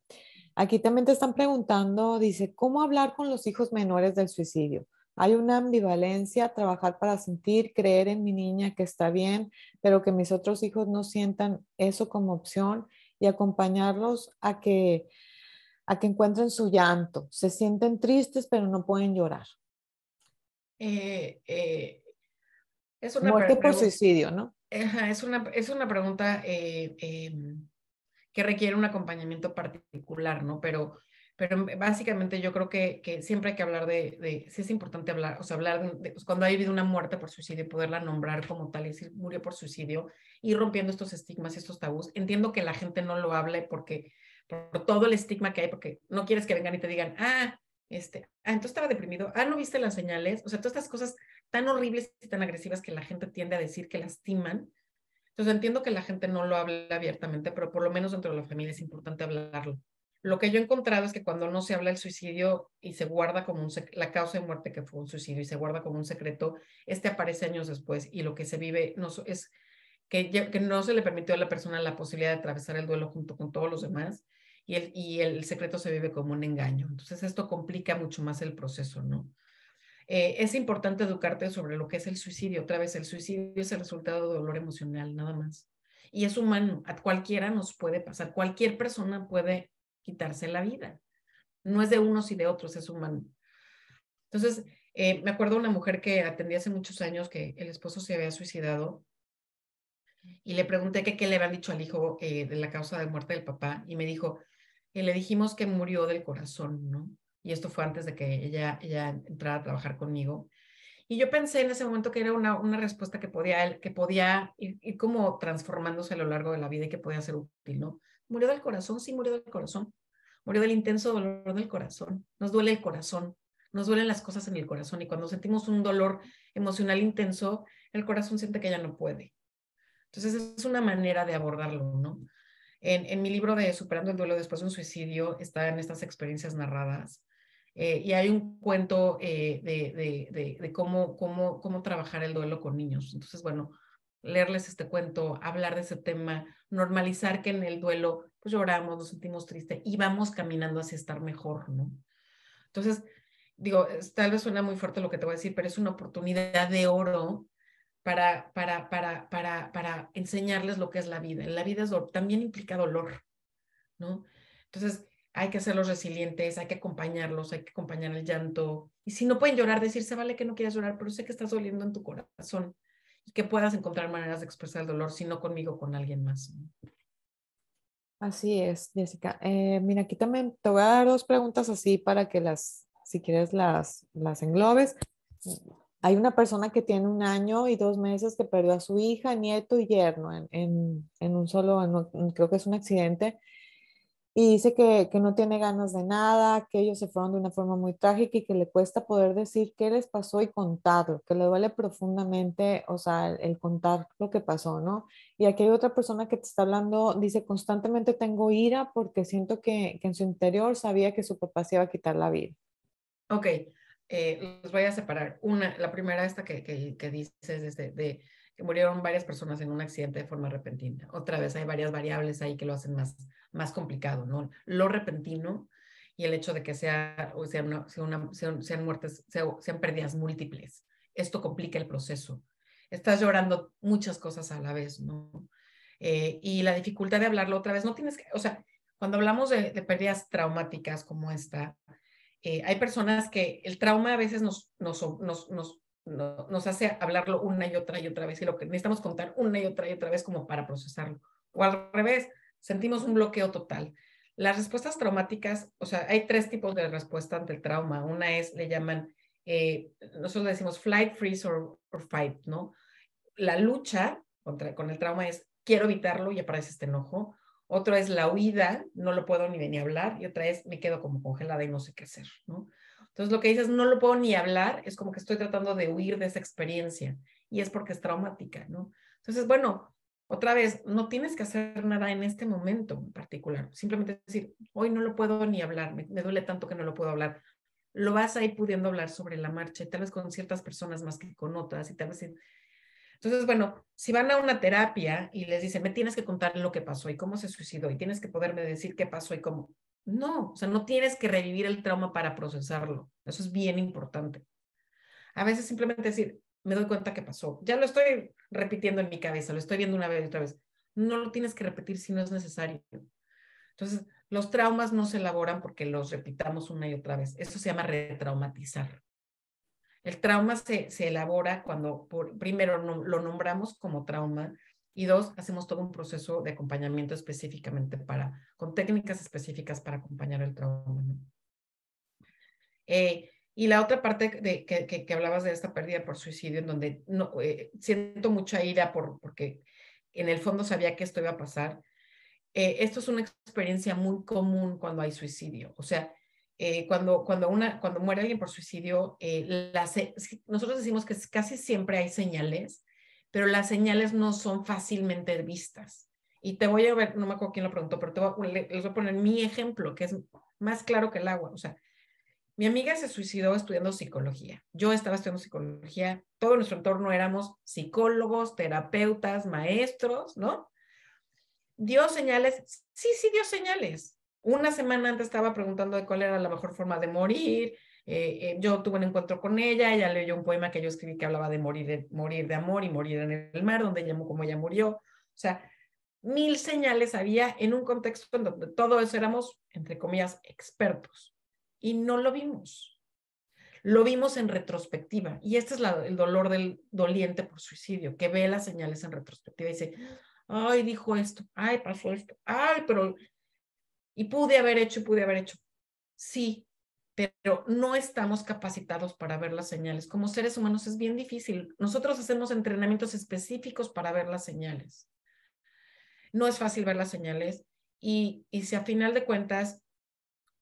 Aquí también te están preguntando, dice, ¿cómo hablar con los hijos menores del suicidio? Hay una ambivalencia, trabajar para sentir, creer en mi niña que está bien, pero que mis otros hijos no sientan eso como opción y acompañarlos a que, a que encuentren su llanto. Se sienten tristes, pero no pueden llorar. Eh, eh, es una Muerte por suicidio, ¿no? es, una, es una pregunta eh, em, que requiere un acompañamiento particular, ¿no? Pero, pero básicamente yo creo que, que siempre hay que hablar de, de, sí es importante hablar, o sea, hablar de, pues, cuando ha habido una muerte por suicidio, poderla nombrar como tal y decir murió por suicidio, y rompiendo estos estigmas y estos tabús. Entiendo que la gente no lo hable porque por todo el estigma que hay, porque no quieres que vengan y te digan, ah, este, ah, entonces estaba deprimido, ah, no viste las señales, o sea, todas estas cosas tan horribles y tan agresivas que la gente tiende a decir que lastiman, entonces entiendo que la gente no lo habla abiertamente, pero por lo menos dentro de la familia es importante hablarlo. Lo que yo he encontrado es que cuando no se habla del suicidio y se guarda como un la causa de muerte que fue un suicidio y se guarda como un secreto, este aparece años después y lo que se vive no es que, que no se le permitió a la persona la posibilidad de atravesar el duelo junto con todos los demás y el, y el secreto se vive como un engaño. Entonces esto complica mucho más el proceso, ¿no? Eh, es importante educarte sobre lo que es el suicidio. Otra vez, el suicidio es el resultado de dolor emocional, nada más. Y es humano, a cualquiera nos puede pasar, cualquier persona puede quitarse la vida. No es de unos y de otros, es humano. Entonces, eh, me acuerdo de una mujer que atendí hace muchos años que el esposo se había suicidado y le pregunté qué le habían dicho al hijo eh, de la causa de muerte del papá y me dijo, le dijimos que murió del corazón, ¿no? y esto fue antes de que ella, ella entrara a trabajar conmigo. Y yo pensé en ese momento que era una, una respuesta que podía, que podía ir, como transformándose a lo largo de la vida y que podía ser útil, ¿no? Murió del corazón, sí, murió del corazón. Murió del intenso dolor del corazón. Nos duele el corazón, nos duelen las cosas en el corazón y cuando sentimos un dolor emocional intenso, el corazón siente que ya no puede. Entonces es una manera de abordarlo, ¿no? En, en mi libro de Superando el duelo después de un suicidio están estas experiencias narradas eh, y hay un cuento eh, de, de, cómo, cómo, cómo trabajar el duelo con niños. Entonces, bueno, leerles este cuento, hablar de ese tema, normalizar que en el duelo pues lloramos, nos sentimos tristes y vamos caminando hacia estar mejor, ¿no? Entonces, digo, tal vez suena muy fuerte lo que te voy a decir, pero es una oportunidad de oro para, para, para, para, para enseñarles lo que es la vida. La vida es, también implica dolor, ¿no? Entonces, hay que hacerlos resilientes, hay que acompañarlos, hay que acompañar el llanto. Y si no pueden llorar, decirse, vale que no quieras llorar, pero sé que estás doliendo en tu corazón y que puedas encontrar maneras de expresar el dolor, si no conmigo, con alguien más. Así es, Jessica. Eh, mira, aquí también te voy a dar dos preguntas así para que las, si quieres, las, las englobes. Hay una persona que tiene un año y dos meses que perdió a su hija, nieto y yerno en, un solo, creo que es un accidente y dice que, que, no tiene ganas de nada, que ellos se fueron de una forma muy trágica y que le cuesta poder decir qué les pasó y contarlo, que le duele profundamente, o sea, el, contar lo que pasó, ¿no? Y aquí hay otra persona que te está hablando, dice, constantemente tengo ira porque siento que, que en su interior sabía que su papá se iba a quitar la vida. Ok, eh, los voy a separar. Una, la primera esta que, que, que dices desde de, que murieron varias personas en un accidente de forma repentina. Otra vez hay varias variables ahí que lo hacen más, más complicado, ¿no? Lo repentino y el hecho de que sea, o sea, sean, muertes, sean pérdidas múltiples. Esto complica el proceso. Estás llorando muchas cosas a la vez, ¿no? Eh, y la dificultad de hablarlo otra vez, no tienes que, o sea, cuando hablamos de, pérdidas traumáticas como esta, eh, hay personas que el trauma a veces nos, nos, nos, nos nos hace hablarlo una y otra y otra vez y lo que necesitamos contar una y otra y otra vez como para procesarlo. O al revés, sentimos un bloqueo total. Las respuestas traumáticas, o sea, hay tres tipos de respuesta ante el trauma. Una es, le llaman, eh, nosotros le decimos flight, freeze or, fight, ¿no? La lucha contra, con el trauma es, quiero evitarlo y aparece este enojo. Otra es la huida, no lo puedo ni venir a hablar. Y otra es, me quedo como congelada y no sé qué hacer, ¿no? Entonces lo que dices, no lo puedo ni hablar, es como que estoy tratando de huir de esa experiencia y es porque es traumática, ¿no? Entonces, bueno, otra vez, no tienes que hacer nada en este momento en particular, simplemente decir, hoy no lo puedo ni hablar, me, duele tanto que no lo puedo hablar. Lo vas a ir pudiendo hablar sobre la marcha, y tal vez con ciertas personas más que con otras y tal vez... Entonces, bueno, si van a una terapia y les dicen, me tienes que contar lo que pasó y cómo se suicidó y tienes que poderme decir qué pasó y cómo, no, o sea, no tienes que revivir el trauma para procesarlo. Eso es bien importante. A veces simplemente decir, me doy cuenta que pasó. Ya lo estoy repitiendo en mi cabeza, lo estoy viendo una vez y otra vez. No lo tienes que repetir si no es necesario. Entonces, los traumas no se elaboran porque los repitamos una y otra vez. Eso se llama retraumatizar. El trauma se, se elabora cuando primero lo nombramos como trauma, y dos, hacemos todo un proceso de acompañamiento específicamente para, con técnicas específicas para acompañar el trauma. Eh, y la otra parte de, que, hablabas de esta pérdida por suicidio, en donde no, eh, siento mucha ira por, porque en el fondo sabía que esto iba a pasar. Eh, esto es una experiencia muy común cuando hay suicidio. O sea, cuando, cuando, una, cuando muere alguien por suicidio, nosotros decimos que casi siempre hay señales pero las señales no son fácilmente vistas. Y te voy a ver, no me acuerdo quién lo preguntó, pero te les voy a poner mi ejemplo, que es más claro que el agua. O sea, mi amiga se suicidó estudiando psicología. Yo estaba estudiando psicología. Todo nuestro entorno éramos psicólogos, terapeutas, maestros, ¿no? Dio señales. Sí, sí, dio señales. Una semana antes estaba preguntando de cuál era la mejor forma de morir. Eh, eh, yo tuve un encuentro con ella, ella leyó un poema que yo escribí que hablaba de morir, morir de amor y morir en el mar, donde llamó como ella murió. O sea, mil señales había en un contexto en donde todos éramos, entre comillas, expertos y no lo vimos. Lo vimos en retrospectiva y este es la, el dolor del doliente por suicidio, que ve las señales en retrospectiva y dice, ay, dijo esto, ay, pasó esto, ay, pero... Y pude haber hecho, pude haber hecho. Sí, pero no estamos capacitados para ver las señales. Como seres humanos es bien difícil. Nosotros hacemos entrenamientos específicos para ver las señales. No es fácil ver las señales y, si a final de cuentas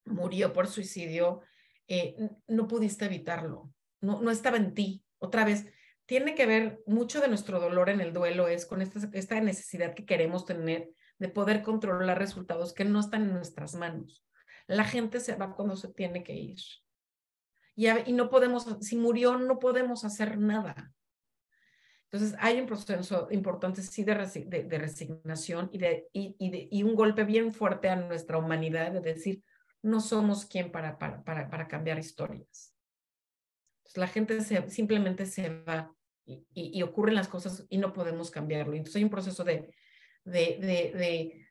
murió por suicidio, eh, no pudiste evitarlo, no, estaba en ti. Otra vez, tiene que ver mucho de nuestro dolor en el duelo, es con esta necesidad que queremos tener de poder controlar resultados que no están en nuestras manos. La gente se va cuando se tiene que ir. Y, no podemos, si murió, no podemos hacer nada. Entonces, hay un proceso importante, sí, de, resignación y, un golpe bien fuerte a nuestra humanidad de decir, no somos quien para, cambiar historias. la gente simplemente se va y, ocurren las cosas y no podemos cambiarlo. Entonces, hay un proceso de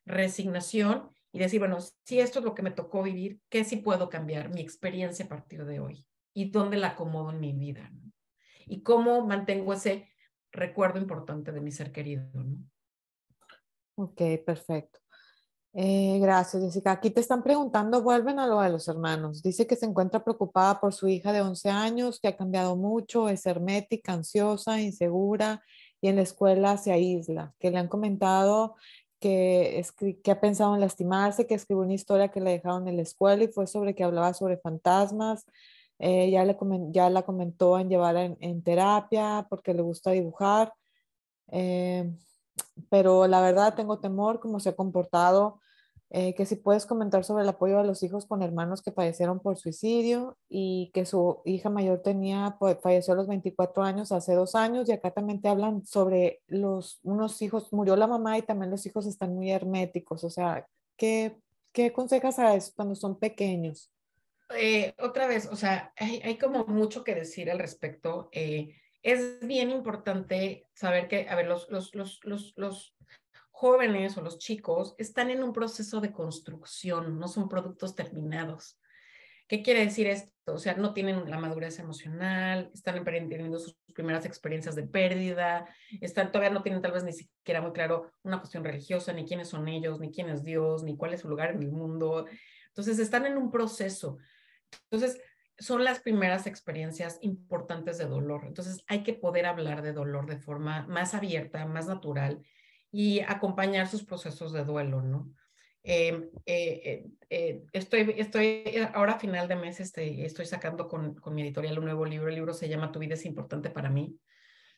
resignación y decir, bueno, si esto es lo que me tocó vivir, ¿qué si puedo cambiar mi experiencia a partir de hoy? ¿Y dónde la acomodo en mi vida? ¿Y cómo mantengo ese recuerdo importante de mi ser querido? Ok, perfecto. Eh, gracias, Jessica. Aquí te están preguntando, vuelven a lo de los hermanos. Dice que se encuentra preocupada por su hija de 11 años, que ha cambiado mucho, es hermética, ansiosa, insegura y en la escuela se aísla. Que le han comentado que, que ha pensado en lastimarse, que escribió una historia que le dejaron en la escuela y fue sobre que hablaba sobre fantasmas. Eh, ya, ya la comentó en llevar en, terapia porque le gusta dibujar. Eh, pero la verdad tengo temor cómo se ha comportado eh, que si puedes comentar sobre el apoyo a los hijos con hermanos que fallecieron por suicidio y que su hija mayor tenía, pues, falleció a los 24 años hace dos años y acá también te hablan sobre los, unos hijos, murió la mamá y también los hijos están muy herméticos, o sea, ¿qué, qué aconsejas a eso cuando son pequeños? Eh, otra vez, o sea, hay, como mucho que decir al respecto. Eh, es bien importante saber que, a ver, los, los, los jóvenes o los chicos están en un proceso de construcción, no son productos terminados. ¿Qué quiere decir esto? O sea, no tienen la madurez emocional, están teniendo sus primeras experiencias de pérdida, están, todavía no tienen tal vez ni siquiera muy claro una cuestión religiosa, ni quiénes son ellos, ni quién es Dios, ni cuál es su lugar en el mundo. Entonces, están en un proceso. Entonces, son las primeras experiencias importantes de dolor. Entonces, hay que poder hablar de dolor de forma más abierta, más natural y acompañar sus procesos de duelo, ¿no? Em, eh, eh, eh, estoy, estoy ahora a final de mes, este, estoy sacando con, mi editorial un nuevo libro. El libro se llama Tu vida es importante para mí,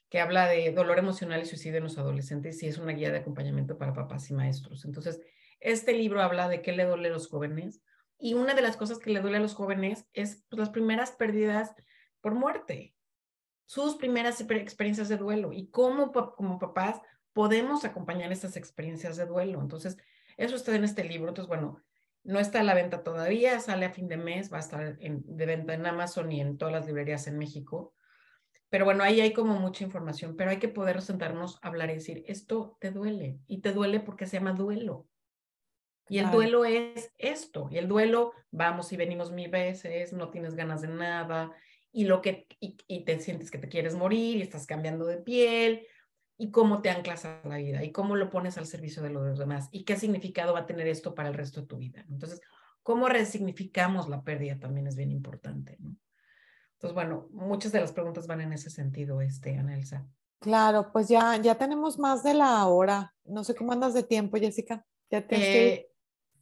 que habla de dolor emocional y suicidio en los adolescentes y es una guía de acompañamiento para papás y maestros. Entonces, este libro habla de qué le duele a los jóvenes y una de las cosas que le duele a los jóvenes es pues, las primeras pérdidas por muerte, sus primeras experiencias de duelo y cómo como papás podemos acompañar estas experiencias de duelo. Entonces, eso está en este libro. Entonces, bueno, no está a la venta todavía, sale a fin de mes, va a estar en, de venta en Amazon y en todas las librerías en México. Pero bueno, ahí hay como mucha información, pero hay que poder sentarnos, hablar y decir, esto te duele y te duele porque se llama duelo. Y el duelo es esto, y el duelo, vamos y venimos mil veces, no tienes ganas de nada, y lo que y, y te sientes que te quieres morir, y estás cambiando de piel, y cómo te anclas a la vida y cómo lo pones al servicio de los demás y qué significado va a tener esto para el resto de tu vida. Entonces, cómo resignificamos la pérdida también es bien importante. Entonces, bueno, muchas de las preguntas van en ese sentido, este, Claro, pues ya, ya tenemos más de la hora. No sé cómo andas de tiempo, Jessica. Eh,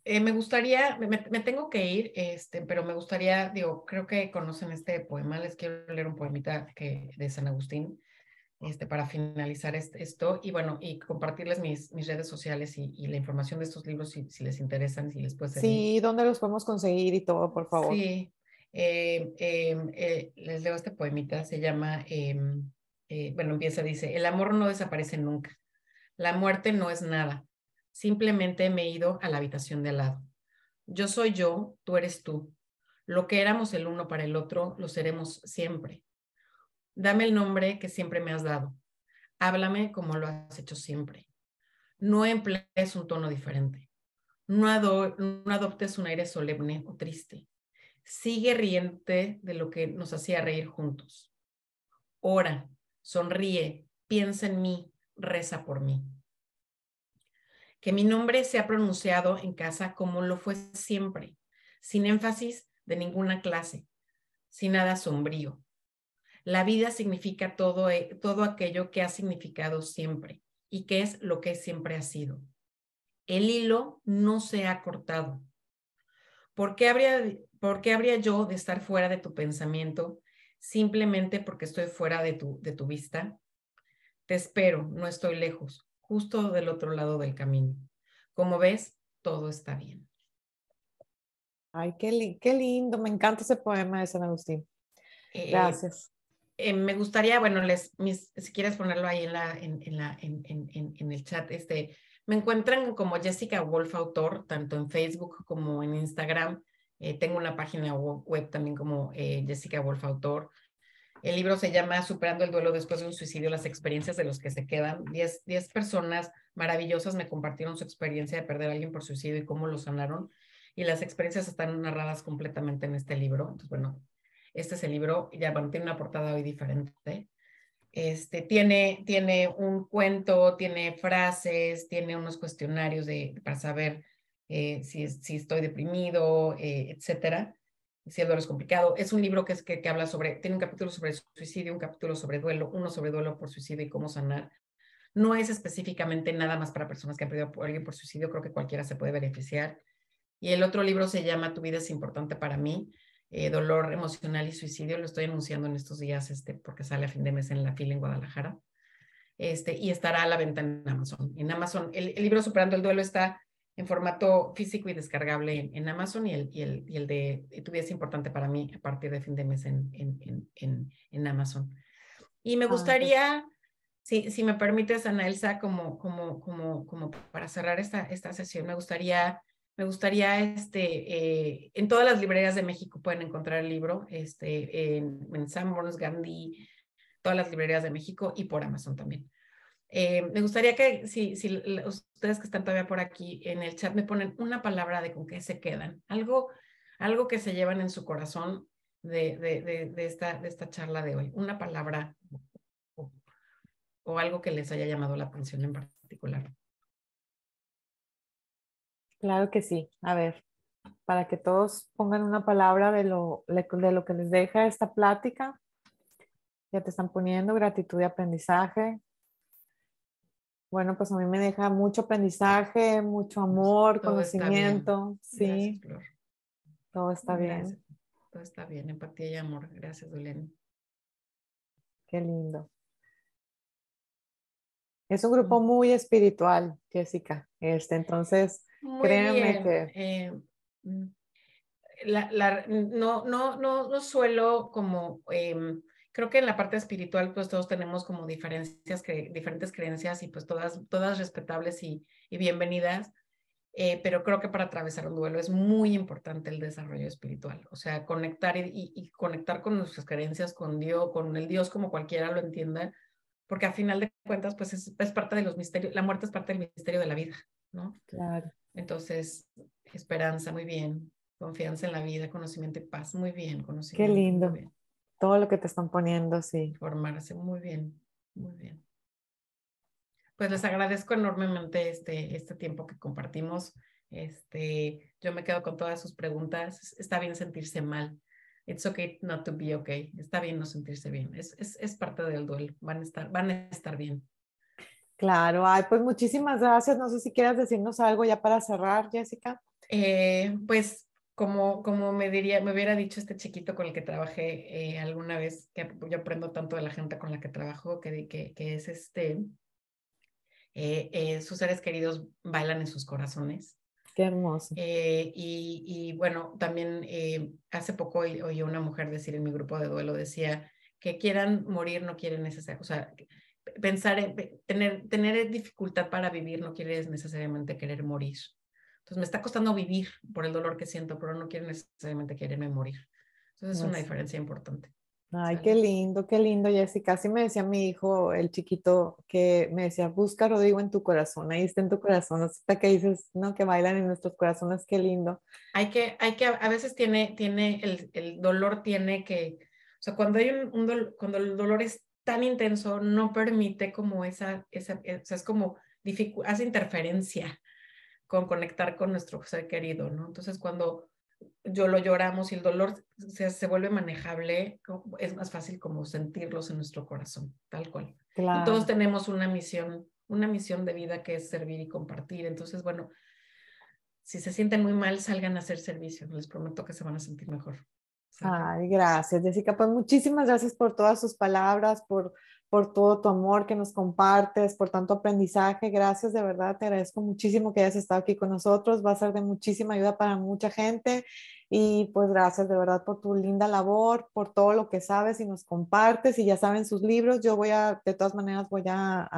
eh, me gustaría, me, tengo que ir, este, pero me gustaría, digo, creo que conocen este poema, les quiero leer un poemita que, de San Agustín, este, para finalizar esto y bueno, y compartirles mis, mis redes sociales y, la información de estos libros si, si les interesan, si les puede Sí, ¿dónde los podemos conseguir y todo, por favor? Sí, em, em, eh, les leo este poemita, se llama, em, eh, bueno, empieza, dice, el amor no desaparece nunca, la muerte no es nada, simplemente me he ido a la habitación de al lado. Yo soy yo, tú eres tú. Lo que éramos el uno para el otro, lo seremos siempre. Dame el nombre que siempre me has dado. Háblame como lo has hecho siempre. No emplees un tono diferente. No, adoptes un aire solemne o triste. Sigue riente de lo que nos hacía reír juntos. Ora, sonríe, piensa en mí, reza por mí. Que mi nombre sea pronunciado en casa como lo fue siempre, sin énfasis de ninguna clase, sin nada sombrío. La vida significa todo, eh, todo aquello que ha significado siempre y que es lo que siempre ha sido. El hilo no se ha cortado. ¿Por qué habría, habría yo de estar fuera de tu pensamiento simplemente porque estoy fuera de tu, de tu vista? Te espero, no estoy lejos, justo del otro lado del camino. Como ves, todo está bien. Ay, qué, qué lindo, me encanta ese poema de San Agustín. Eh, Gracias. Eh, me gustaría, bueno, les, mis, si quieres ponerlo ahí en, la, en, la, en, el chat, este, me encuentran como Jessica Wolf Autor, tanto en Facebook como en Instagram. Eh, tengo una página web también como eh, Jessica Wolf Autor. El libro se llama Superando el duelo después de un suicidio, las experiencias de los que se quedan. Diez, diez personas maravillosas me compartieron su experiencia de perder a alguien por suicidio y cómo lo sanaron. Y las experiencias están narradas completamente en este libro. Entonces, bueno, este es el libro, ya bueno, tiene una portada hoy diferente. Este, tiene, tiene un cuento, tiene frases, tiene unos cuestionarios de, para saber eh, si, si, estoy deprimido, eh, etcétera, si el duelo es complicado. Es un libro que, es, que, que, habla sobre, tiene un capítulo sobre suicidio, un capítulo sobre duelo, uno sobre duelo por suicidio y cómo sanar. No es específicamente nada más para personas que han perdido a alguien por suicidio, creo que cualquiera se puede beneficiar. Y el otro libro se llama Tu vida es importante para mí, eh, dolor emocional y suicidio, lo estoy anunciando en estos días este, porque sale a fin de mes en la fila en Guadalajara, este, y estará a la venta en Amazon. En Amazon, el, libro Superando el Duelo está en formato físico y descargable en, Amazon y el, y el, y el de tuviese es importante para mí a partir de fin de mes en, en, en Amazon. Y me ah, pues. gustaría, si, si, me permites, Ana Elsa, como, como, como, como para cerrar esta, esta sesión, me gustaría me gustaría, este, eh, en todas las librerías de México pueden encontrar el libro, este, en, en Sanborns, Gandhi, todas las librerías de México y por Amazon también. Eh, me gustaría que si, si, ustedes que están todavía por aquí en el chat me ponen una palabra de con qué se quedan, algo, algo que se llevan en su corazón de, de, de, esta, de esta charla de hoy, una palabra o algo que les haya llamado la atención en particular. Claro que sí. A ver, para que todos pongan una palabra de lo, de lo que les deja esta plática. Ya te están poniendo gratitud y aprendizaje. Bueno, pues a mí me deja mucho aprendizaje, mucho amor, conocimiento. Sí. Todo está bien. Todo está bien, empatía y amor. Gracias, Dulene. Qué lindo. Es un grupo mm. muy espiritual, Jessica. Este, entonces, muy bien. Eh, mm, no, no, no, no, suelo como... Em, creo que en la parte espiritual pues todos tenemos como diferencias, diferentes creencias y pues todas, todas respetables y, bienvenidas, eh, pero creo que para atravesar un duelo es muy importante el desarrollo espiritual, o sea, conectar y, conectar con nuestras creencias, con Dios, con el Dios como cualquiera lo entienda, porque a final de cuentas pues es, es parte de los misterios, la muerte es parte del misterio de la vida, ¿no? Claro. Entonces, esperanza, muy bien. Confianza en la vida, conocimiento y paz, muy bien. Conocimiento, Qué lindo. Todo lo que te están poniendo, sí. Formarse, muy bien, muy bien. Pues les agradezco enormemente este, este tiempo que compartimos. Este, yo me quedo con todas sus preguntas. Está bien sentirse mal. It's okay not to be okay. Está bien no sentirse bien. Es, es, es parte del duelo. Van a estar, van a estar bien. Claro, ay, pues muchísimas gracias. No sé si quieras decirnos algo ya para cerrar, Jessica. Eh, pues como, como me diría, me hubiera dicho este chiquito con el que trabajé eh, alguna vez, que yo aprendo tanto de la gente con la que trabajo, que, que, que es este, eh, sus seres queridos bailan en sus corazones. Qué hermoso. y, bueno, también hace poco oí, una mujer decir en mi grupo de duelo, decía que quieran morir, no quieren necesariamente... o sea, pensar, en, tener, tener dificultad para vivir no quiere necesariamente querer morir. Entonces me está costando vivir por el dolor que siento, pero no quiere necesariamente quererme morir. Entonces es una diferencia importante. Ay, qué lindo, qué lindo, Jessica. Así me decía mi hijo, el chiquito, que me decía, busca Rodrigo en tu corazón, ahí está en tu corazón. Hasta que dices, no, que bailan en nuestros corazones, qué lindo. Hay que, hay que, a veces tiene, tiene, el, el dolor tiene que, o sea, cuando hay un, cuando el dolor es tan intenso no permite como esa, esa eh, o es como, hace interferencia con conectar con nuestro ser querido, ¿no? Entonces cuando yo lo lloramos y el dolor se, se vuelve manejable, es más fácil como sentirlos en nuestro corazón, tal cual. todos tenemos una misión, una misión de vida que es servir y compartir. Entonces, bueno, si se sienten muy mal, salgan a hacer servicio. Les prometo que se van a sentir mejor. Ay, gracias, Jessica. Pues muchísimas gracias por todas sus palabras, por, por todo tu amor que nos compartes, por tanto aprendizaje. Gracias, de verdad, te agradezco muchísimo que hayas estado aquí con nosotros. Va a ser de muchísima ayuda para mucha gente. Y pues gracias, de verdad, por tu linda labor, por todo lo que sabes y nos compartes. Y ya saben sus libros. Yo voy a, de todas maneras, voy a,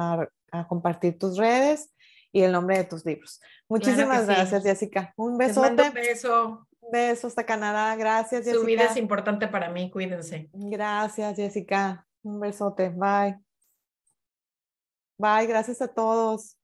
a, compartir tus redes y el nombre de tus libros. Muchísimas gracias, Jessica. Un besote. Un beso. Beso hasta Canadá. Gracias, Jessica. Su vida es importante para mí. Cuídense. Gracias, Jessica. Un besote. Bye. Bye. Gracias a todos.